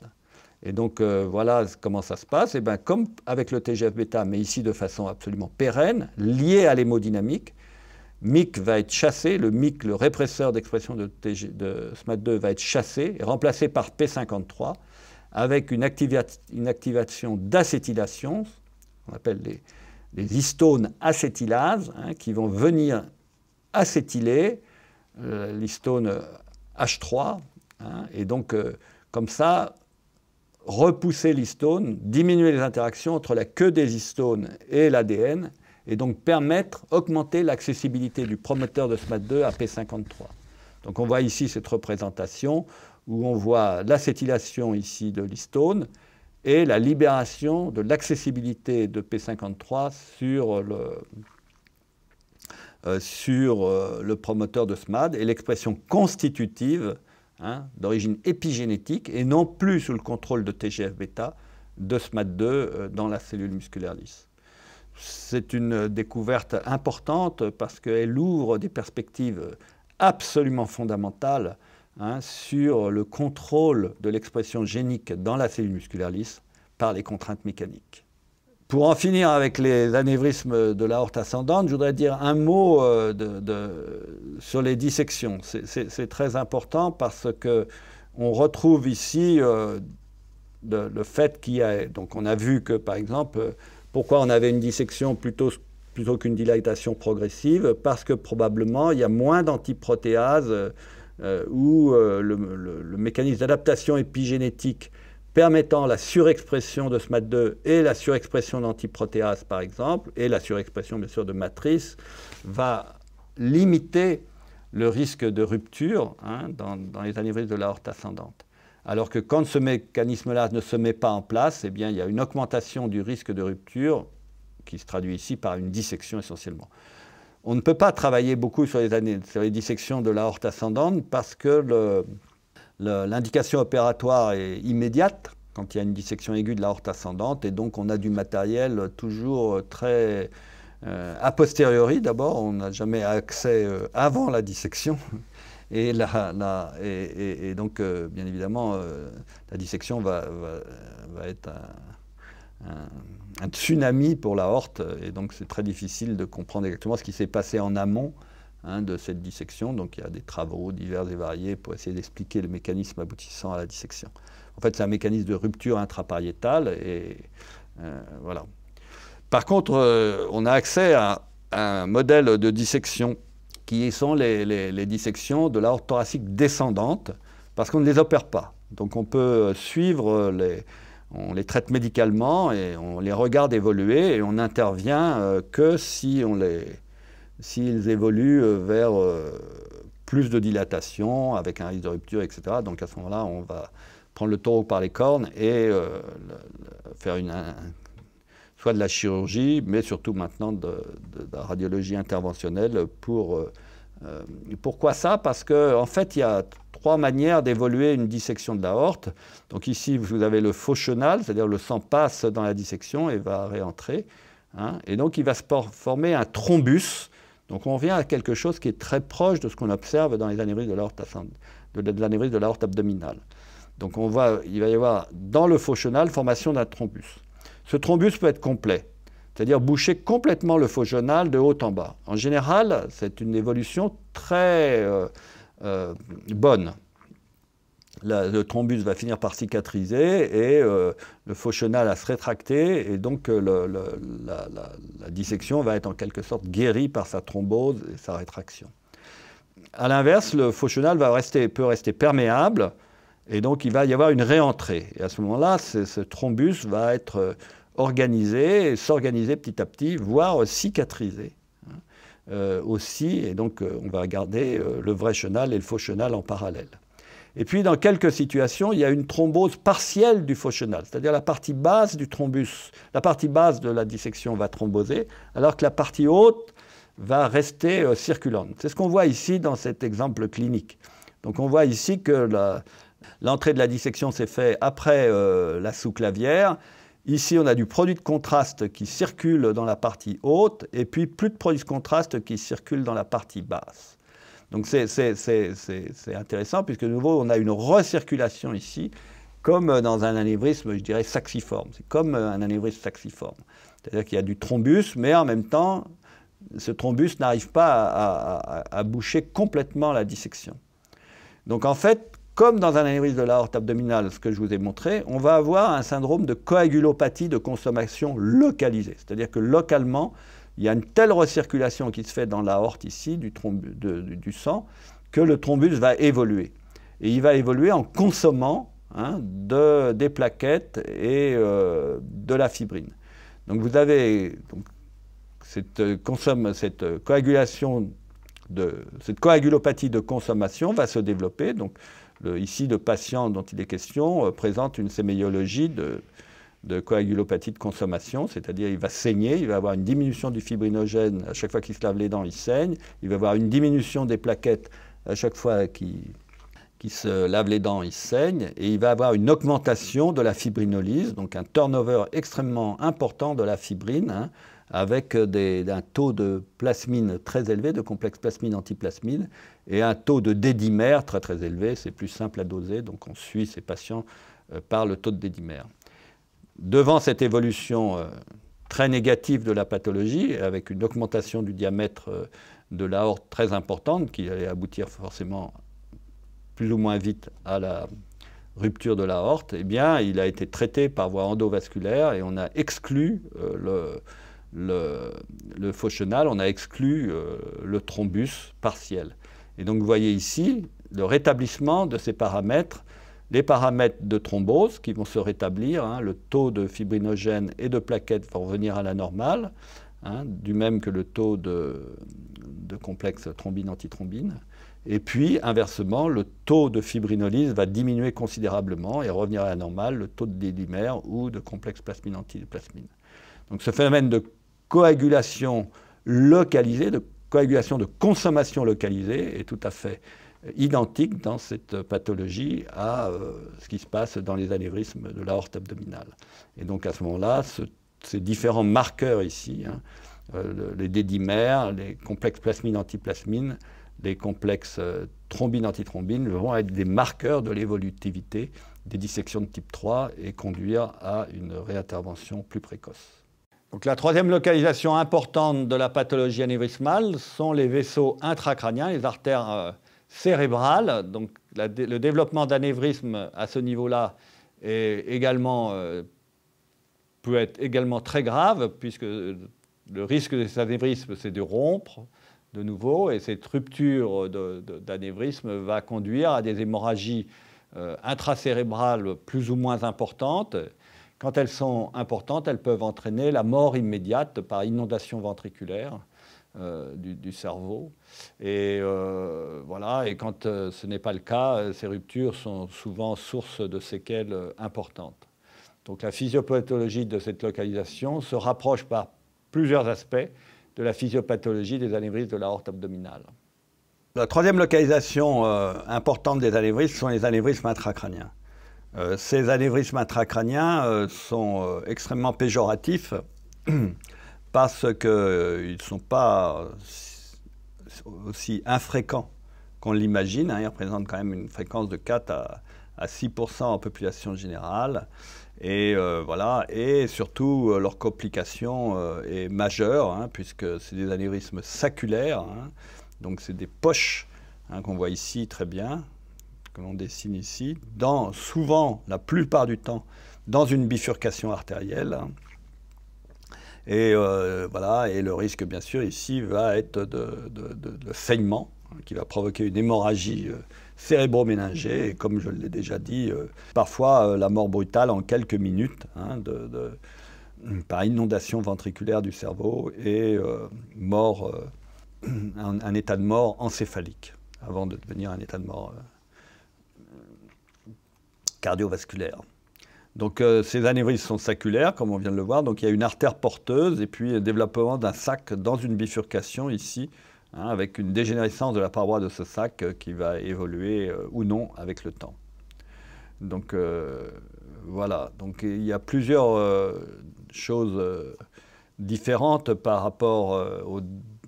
Et donc euh, voilà comment ça se passe. Et bien comme avec le TGF-bêta, mais ici de façon absolument pérenne, liée à l'hémodynamique, MIC va être chassé, le MIC, le répresseur d'expression de, SMAD2 va être chassé et remplacé par P53 avec une, une activation d'acétylation, on appelle les, les histones acétylases, hein, qui vont venir acétyler euh, l'histone H3 Hein, et donc, euh, comme ça, repousser l'histone, diminuer les interactions entre la queue des histones et l'ADN, et donc permettre, augmenter l'accessibilité du promoteur de SMAD2 à P53. Donc on voit ici cette représentation où on voit l'acétylation ici de l'histone et la libération de l'accessibilité de P53 sur le, euh, sur, euh, le promoteur de SMAD et l'expression constitutive Hein, d'origine épigénétique et non plus sous le contrôle de TGF-bêta de SMAD2 euh, dans la cellule musculaire lisse. C'est une découverte importante parce qu'elle ouvre des perspectives absolument fondamentales hein, sur le contrôle de l'expression génique dans la cellule musculaire lisse par les contraintes mécaniques. Pour en finir avec les anévrismes de l'aorte ascendante, je voudrais dire un mot euh, sur les dissections. C'est très important parce que on retrouve ici euh, le fait qu'il y a. Donc, on a vu que, par exemple, euh, pourquoi on avait une dissection plutôt, qu'une dilatation progressive Parce que probablement il y a moins d'antiprotéases ou le, mécanisme d'adaptation épigénétique permettant la surexpression de SMAD2 et la surexpression d'antiprotéase par exemple, et la surexpression, bien sûr, de matrice, va limiter le risque de rupture hein, dans, les années de l'aorte ascendante. Alors que quand ce mécanisme-là ne se met pas en place, eh bien, il y a une augmentation du risque de rupture qui se traduit ici par une dissection essentiellement. On ne peut pas travailler beaucoup sur les, années, sur les dissections de l'aorte ascendante parce que le, L'indication opératoire est immédiate quand il y a une dissection aiguë de horte ascendante, et donc on a du matériel toujours très euh, a posteriori d'abord, on n'a jamais accès euh, avant la dissection. Et, donc, euh, bien évidemment, la dissection va, être un, un, tsunami pour la horte. Et donc, c'est très difficile de comprendre exactement ce qui s'est passé en amont Hein, de cette dissection. Donc il y a des travaux divers et variés pour essayer d'expliquer le mécanisme aboutissant à la dissection. En fait, c'est un mécanisme de rupture intrapariétale et euh, voilà. Par contre, euh, on a accès à, un modèle de dissection qui sont les, les, dissections de l'aorte thoracique descendante parce qu'on ne les opère pas. Donc on peut suivre les, on les traite médicalement et on les regarde évoluer et on n'intervient euh, que si on les s'ils évoluent euh, vers euh, plus de dilatation, avec un risque de rupture, etc. Donc à ce moment-là, on va prendre le taureau par les cornes et euh, faire une, soit de la chirurgie, mais surtout maintenant de, la radiologie interventionnelle pour... pourquoi ça Parce qu'en en fait, il y a trois manières d'évoluer une dissection de l'aorte. Donc ici, vous avez le faux chenal, c'est-à-dire le sang passe dans la dissection et va réentrer. Hein. et donc, il va se former un thrombus donc on vient à quelque chose qui est très proche de ce qu'on observe dans les anévrismes de l'aorte de, l'aorte abdominale. Donc on il va y avoir dans le faux formation d'un thrombus. Ce thrombus peut être complet, c'est-à-dire boucher complètement le faux de haut en bas. En général, c'est une évolution très euh, euh, bonne le thrombus va finir par cicatriser et euh, le faux chenal va se rétracter et donc euh, la, dissection va être en quelque sorte guérie par sa thrombose et sa rétraction. À l'inverse, le faux chenal va rester, peut rester perméable et donc il va y avoir une réentrée. Et à ce moment-là, ce thrombus va être euh, organisé et s'organiser petit à petit, voire cicatriser. Hein. aussi, et donc on va garder le vrai chenal et le faux chenal en parallèle. Et puis, dans quelques situations, il y a une thrombose partielle du fauchenal, c'est-à-dire la partie basse du thrombus. La partie basse de la dissection va thromboser, alors que la partie haute va rester euh, circulante. C'est ce qu'on voit ici dans cet exemple clinique. Donc, on voit ici que l'entrée de la dissection s'est faite après euh, la sous-clavière. Ici, on a du produit de contraste qui circule dans la partie haute et puis plus de produit de contraste qui circule dans la partie basse. Donc c'est intéressant puisque de nouveau on a une recirculation ici, comme dans un anévrisme, je dirais, saxiforme. C'est comme un anévrisme saxiforme. C'est-à-dire qu'il y a du thrombus, mais en même temps, ce thrombus n'arrive pas à, boucher complètement la dissection. Donc en fait, comme dans un anévrisme de l'aorte abdominale, ce que je vous ai montré, on va avoir un syndrome de coagulopathie de consommation localisée. C'est-à-dire que localement, il y a une telle recirculation qui se fait dans l'aorte ici, du, du, sang, que le thrombus va évoluer. Et il va évoluer en consommant hein, de, des plaquettes et euh, de la fibrine. Donc vous avez cette, euh, consomme, cette euh, coagulation, de, cette coagulopathie de consommation va se développer. Donc ici, le patient dont il est question présente une séméologie de de coagulopathie de consommation, c'est-à-dire il va saigner, il va avoir une diminution du fibrinogène à chaque fois qu'il se lave les dents, il saigne, il va avoir une diminution des plaquettes à chaque fois qu'il se lave les dents, il saigne, et il va avoir une augmentation de la fibrinolyse, donc un turnover extrêmement important de la fibrine, hein, avec un taux de plasmine très élevé, de complexe plasmine-antiplasmine, et un taux de dédimère très très élevé, c'est plus simple à doser, donc on suit ces patients euh, par le taux de dédimère devant cette évolution euh, très négative de la pathologie, avec une augmentation du diamètre euh, de l'aorte très importante, qui allait aboutir forcément plus ou moins vite à la rupture de l'aorte, eh bien, il a été traité par voie endovasculaire et on a exclu euh, le, le, on a exclu le thrombus partiel. Et donc, vous voyez ici le rétablissement de ces paramètres les paramètres de thrombose qui vont se rétablir, hein, le taux de fibrinogène et de plaquettes vont revenir à la normale, hein, du même que le taux de, complexe thrombine-antithrombine. Et puis, inversement, le taux de fibrinolyse va diminuer considérablement et revenir à la normale, le taux de délimère ou de complexe plasmine-antiplasmine. Donc ce phénomène de coagulation localisée, de coagulation de consommation localisée est tout à fait identique dans cette pathologie à euh, ce qui se passe dans les anévrismes de l'aorte abdominale. Et donc à ce moment-là, ces différents marqueurs ici, hein, euh, les dédimères, les complexes plasmine-antiplasmine, les complexes euh, thrombine-antithrombine, vont être des marqueurs de l'évolutivité des dissections de type 3 et conduire à une réintervention plus précoce. Donc la troisième localisation importante de la pathologie anévrismale sont les vaisseaux intracrâniens, les artères cérébrale. Donc le développement d'anévrisme à ce niveau-là est euh, peut être également très grave, puisque euh, le risque de cet anévrisme, c'est de rompre de nouveau, et cette rupture d'anévrisme va conduire à des hémorragies euh, intracérébrales plus ou moins importantes. Quand elles sont importantes, elles peuvent entraîner la mort immédiate par inondation ventriculaire euh, du, cerveau. Et euh, voilà, et quand euh, ce n'est pas le cas, ces ruptures sont souvent source de séquelles importantes. Donc la physiopathologie de cette localisation se rapproche par plusieurs aspects de la physiopathologie des anévrismes de l'aorte abdominale. La troisième localisation importante des anévrismes sont les anévrismes intracrâniens. ces anévrismes intracrâniens sont extrêmement péjoratifs parce qu'ils ne sont pas aussi infréquents qu'on l'imagine. Hein. ils représentent quand même une fréquence de 4 à, 6% en population générale. Et euh, voilà, et surtout euh, leur complication euh, est majeure, hein, puisque c'est des anévrismes saculaires, hein. donc c'est des poches qu'on voit ici très bien, que l'on dessine ici, dans, souvent, la plupart du temps, dans une bifurcation artérielle. Et euh, voilà, et le risque, bien sûr, ici va être de, saignement hein, qui va provoquer une hémorragie euh, cérébro-méningée, Et comme je l'ai déjà dit, euh, parfois la mort brutale en quelques minutes hein, mm, par inondation ventriculaire du cerveau et mort, un, état de mort encéphalique avant de devenir un état de mort cardiovasculaire. Donc euh, ces anévrismes sont saculaires, comme on vient de le voir. Donc il y a une artère porteuse et puis le euh, développement d'un sac dans une bifurcation ici, hein, avec une dégénérescence de la paroi de ce sac euh, qui va évoluer ou non avec le temps. Donc voilà, donc il y a plusieurs choses différentes par rapport aux,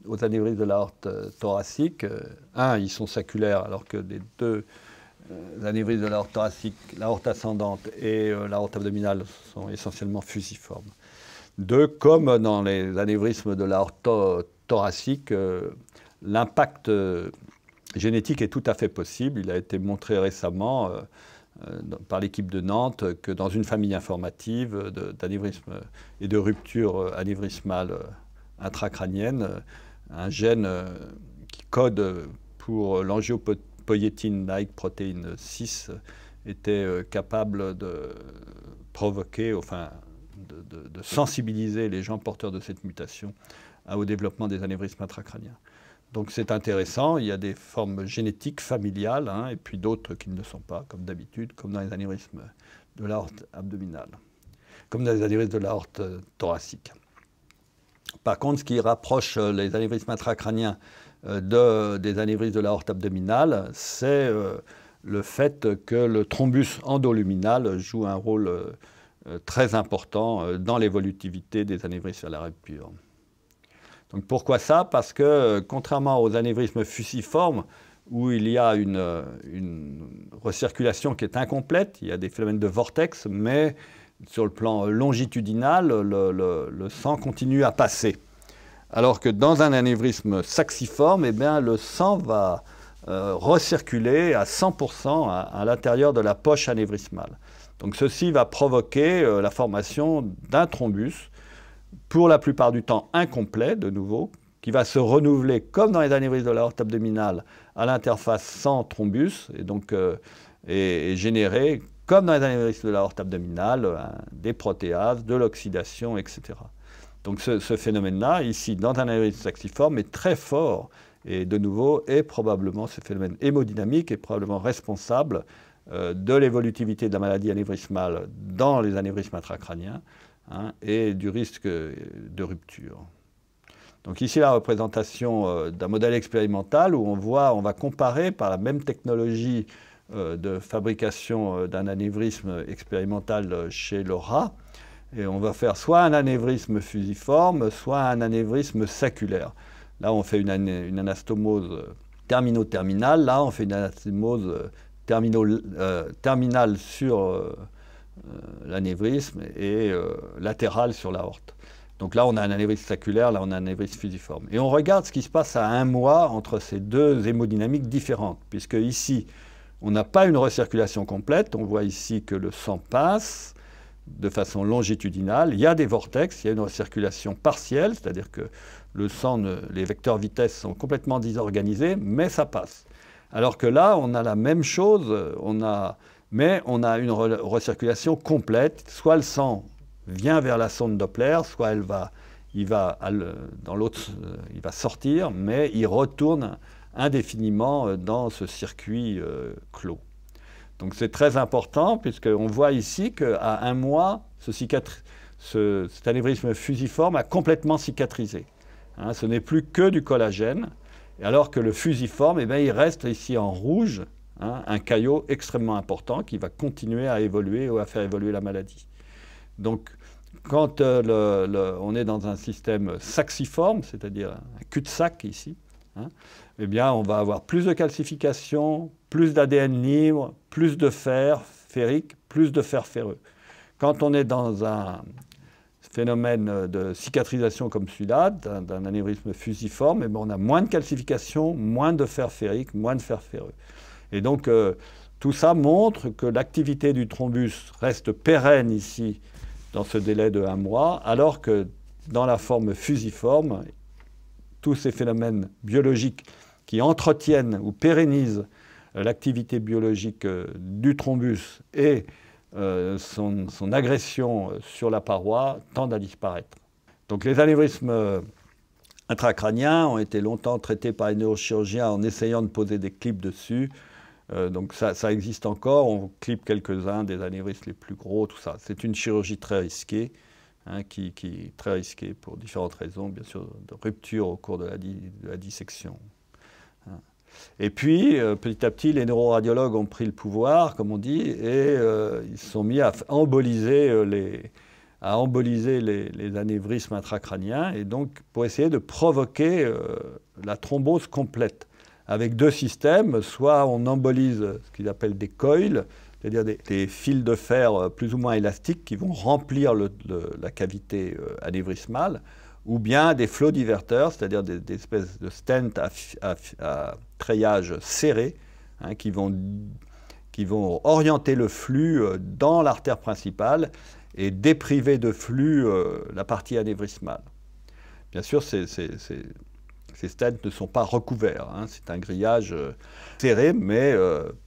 aux, de la horte thoracique. Un, ils sont saculaires alors que des deux euh, l'anévrisme de l'aorte thoracique, l'aorte ascendante et la euh, l'aorte abdominale sont essentiellement fusiformes. Deux, comme dans les anévrismes de l'aorte euh, thoracique, l'impact génétique est tout à fait possible. Il a été montré récemment par l'équipe de Nantes que dans une famille informative d'anévrisme et de rupture anévrismale intracrânienne, un gène qui code pour l'angéopathie poiétine-like protéine euh, 6 était euh, capable de provoquer, enfin, de, sensibiliser les gens porteurs de cette mutation hein, au développement des anévrismes intracrâniens. Donc c'est intéressant, il y a des formes génétiques familiales, hein, et puis d'autres qui ne le sont pas, comme d'habitude, comme dans les anévrismes de l'aorte abdominale, comme dans les anévrismes de l'aorte euh, thoracique. Par contre, ce qui rapproche les anévrismes intracrâniens euh, des anévrismes de l'aorte abdominale, c'est euh, le fait que le thrombus endoluminal joue un rôle euh, très important dans l'évolutivité des anévrismes à la pure. Donc pourquoi ça Parce que contrairement aux anévrismes fusiformes, où il y a une, recirculation qui est incomplète, il y a des phénomènes de vortex, mais sur le plan longitudinal, le sang continue à passer. Alors que dans un anévrisme saxiforme, eh le sang va euh, recirculer à 100% à, l'intérieur de la poche anévrismale. Donc ceci va provoquer euh, la formation d'un thrombus, pour la plupart du temps incomplet, de nouveau, qui va se renouveler comme dans les anévrismes de l'aorte abdominale à l'interface sans thrombus, et donc euh, générer, comme dans les anévrismes de l'aorte abdominale, des protéases, de l'oxydation, etc. Donc ce, phénomène-là, ici, dans un anévrisme saxiforme, est très fort. Et de nouveau, est probablement ce phénomène hémodynamique est probablement responsable euh, de l'évolutivité de la maladie anévrismale dans les anévrismes intracrâniens hein, et du risque euh, de rupture. Donc ici la représentation euh, d'un modèle expérimental où on voit, on va comparer par la même technologie de fabrication d'un anévrisme expérimental chez le et on va faire soit un anévrisme fusiforme, soit un anévrisme saculaire. Là, on fait une, anastomose euh, termino-terminale. Là, on fait une anastomose euh, termino, euh, terminale sur l'anévrisme et latérale sur l'aorte. Donc là, on a un anévrisme saculaire, là, on a un anévrisme fusiforme. Et on regarde ce qui se passe à un mois entre ces deux hémodynamiques différentes, puisque ici, on n'a pas une recirculation complète. On voit ici que le sang passe, de façon longitudinale. Il y a des vortex, il y a une recirculation partielle, c'est-à-dire que le sang, les vecteurs vitesse sont complètement désorganisés, mais ça passe. Alors que là, on a la même chose, on a, mais on a une recirculation complète. Soit le sang vient vers la sonde Doppler, soit elle va, il va dans l'autre, euh, il va sortir, mais il retourne indéfiniment euh, dans ce circuit euh, clos. Donc c'est très important puisqu'on voit ici qu'à un mois, ce, ce, cet fusiforme a complètement cicatrisé. Hein. ce n'est plus que du collagène, alors que le fusiforme, eh bien, il reste ici en rouge, hein, un caillot extrêmement important qui va continuer à évoluer ou à faire évoluer la maladie. Donc quand euh, on est dans un système saxiforme, c'est-à-dire un cul-de-sac ici, hein, eh bien, on va avoir plus de calcification, plus d'ADN libre, plus de fer ferrique, plus de fer ferreux. Quand on est dans un phénomène de cicatrisation comme celui-là, d'un anévrisme fusiforme, eh ben, on a moins de calcification, moins de fer ferrique, moins de fer ferreux. Et donc, euh, tout ça montre que l'activité du thrombus reste pérenne ici, dans ce délai de un mois, alors que dans la forme fusiforme, tous ces phénomènes biologiques qui entretiennent ou pérennisent euh, l'activité biologique euh, du thrombus et euh, son, agression sur la paroi tendent à disparaître. Donc les anévrismes intracraniens ont été longtemps traités par les neurochirurgiens en essayant de poser des clips dessus. donc ça, existe encore, on clip quelques-uns des anévrismes les plus gros, tout ça. C'est une chirurgie très risquée, hein, qui, est très risquée pour différentes raisons, bien sûr, de rupture au cours de la dissection. Et puis, euh, petit à petit, les neuroradiologues ont pris le pouvoir, comme on dit, et euh, ils se sont mis à emboliser euh, les, à emboliser les, anévrismes intracrâniens, et donc pour essayer de provoquer la thrombose complète, avec deux systèmes, soit on embolise ce qu'ils appellent des coils, c'est-à-dire des, fils de fer plus ou moins élastiques qui vont remplir la cavité anévrismale, ou bien des flots diverteurs, c'est-à-dire des, espèces de stents à treillages serrés hein, qui, vont, qui vont orienter le flux euh, dans l'artère principale et dépriver de flux euh, la partie anévrismale. Bien sûr, ces, ces, ne sont pas recouverts. Hein. C'est un grillage euh, serré, mais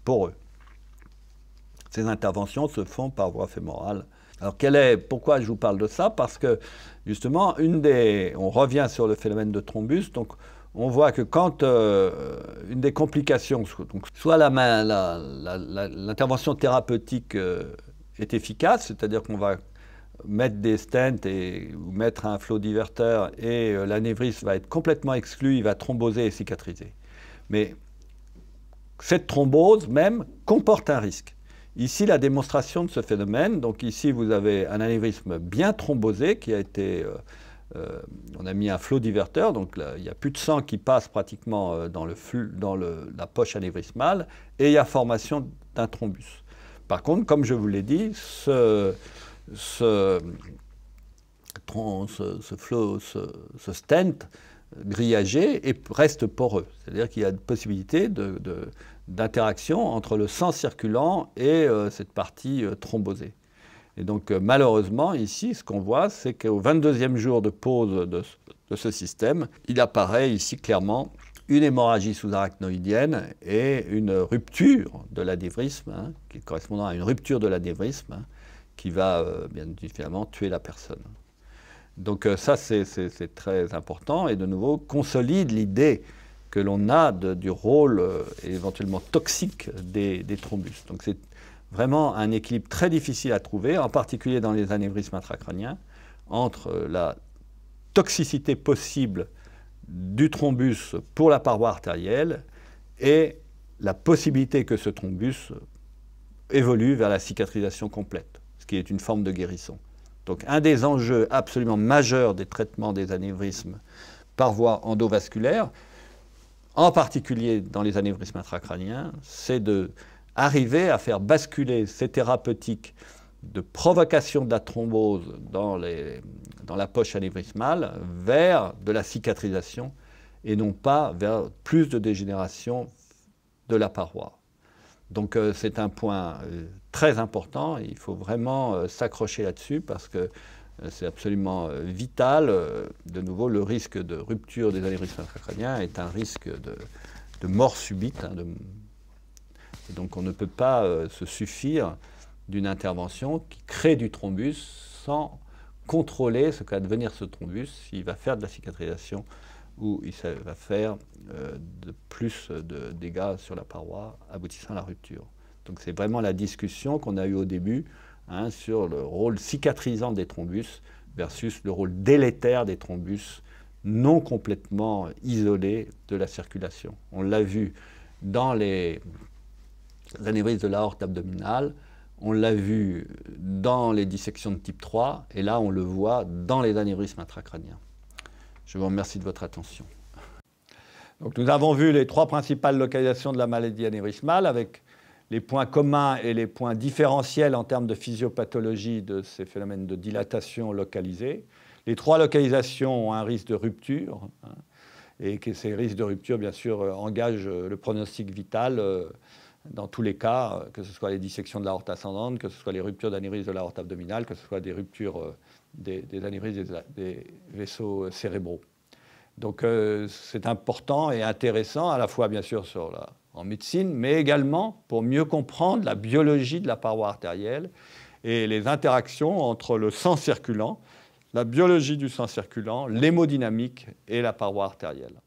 pour poreux. Ces interventions se font par voie fémorale. Alors quel est, pourquoi je vous parle de ça Parce que justement, une des, on revient sur le phénomène de thrombus. Donc on voit que quand euh, une des complications, donc soit l'intervention la, la, l'intervention thérapeutique euh, est efficace, c'est-à-dire qu'on va mettre des stents et, ou mettre un flot diverteur et euh, l'anévrisme va être complètement exclu, il va thromboser et cicatriser. Mais cette thrombose même comporte un risque. Ici, la démonstration de ce phénomène, donc ici vous avez un anévrisme bien thrombosé qui a été... Euh, on a mis un flot diverteur, donc il y a plus de sang qui passe pratiquement euh, dans, le flux, dans la poche anévrismale, et il y a formation d'un thrombus. Par contre, comme je vous l'ai dit, ce, ce, flot, ce, stent grillagé reste poreux. C'est-à-dire qu'il y a possibilité d'interaction entre le sang circulant et euh, cette partie thrombosée. Et donc euh, malheureusement, ici, ce qu'on voit, c'est qu'au 22e jour de pause de, ce système, il apparaît ici clairement une hémorragie sous-arachnoïdienne et une rupture de l'adévrisme, hein, qui correspondant à une rupture de l'adévrisme, hein, qui va euh, bien évidemment tuer la personne. Donc euh, ça, c'est très important et de nouveau consolide l'idée que l'on a du rôle éventuellement toxique des, des thrombus. Donc c'est vraiment un équilibre très difficile à trouver, en particulier dans les anévrismes intracrâniens, entre euh, la toxicité possible du thrombus pour la paroi artérielle et la possibilité que ce thrombus euh, évolue vers la cicatrisation complète, ce qui est une forme de guérison. Donc un des enjeux absolument majeurs des traitements des anévrismes par voie endovasculaire, en particulier dans les anévrismes intracrâniens, c'est de arriver à faire basculer ces thérapeutiques de provocation de la thrombose dans, dans la poche anévrismale vers de la cicatrisation et non pas vers plus de dégénération de la paroi. Donc euh, c'est un point euh, très important, il faut vraiment euh, s'accrocher là-dessus parce que c'est absolument vital. De nouveau, le risque de rupture des anévrismes intracraniens est un risque de, de mort subite, hein, de donc on ne peut pas euh, se suffire d'une intervention qui crée du thrombus sans contrôler ce qu'a devenir ce thrombus, s'il va faire de la cicatrisation ou il va faire euh, de plus de dégâts sur la paroi aboutissant à la rupture. Donc c'est vraiment la discussion qu'on a eue au début hein, sur le rôle cicatrisant des thrombus versus le rôle délétère des thrombus non complètement isolés de la circulation. On l'a vu dans les l'anévrisme de l'aorte abdominale, on l'a vu dans les dissections de type 3 et là on le voit dans les anévrismes intracrâniens. Je vous remercie de votre attention. Donc nous avons vu les trois principales localisations de la maladie anévrismale avec les points communs et les points différentiels en termes de physiopathologie de ces phénomènes de dilatation localisés. Les trois localisations ont un risque de rupture hein, et que ces risques de rupture, bien sûr, euh, engagent euh, le pronostic vital. Euh, dans tous les cas, euh, que ce soit les dissections de l'aorte ascendante, que ce soit les ruptures d'anévrisme de l'aorte abdominale, que ce soit des ruptures euh, des, des des, vaisseaux euh, cérébraux. Donc c'est important et intéressant à la fois bien sûr en médecine, mais également pour mieux comprendre la biologie de la paroi artérielle et les interactions entre le sang circulant, la biologie du sang circulant, l'hémodynamique et la paroi artérielle.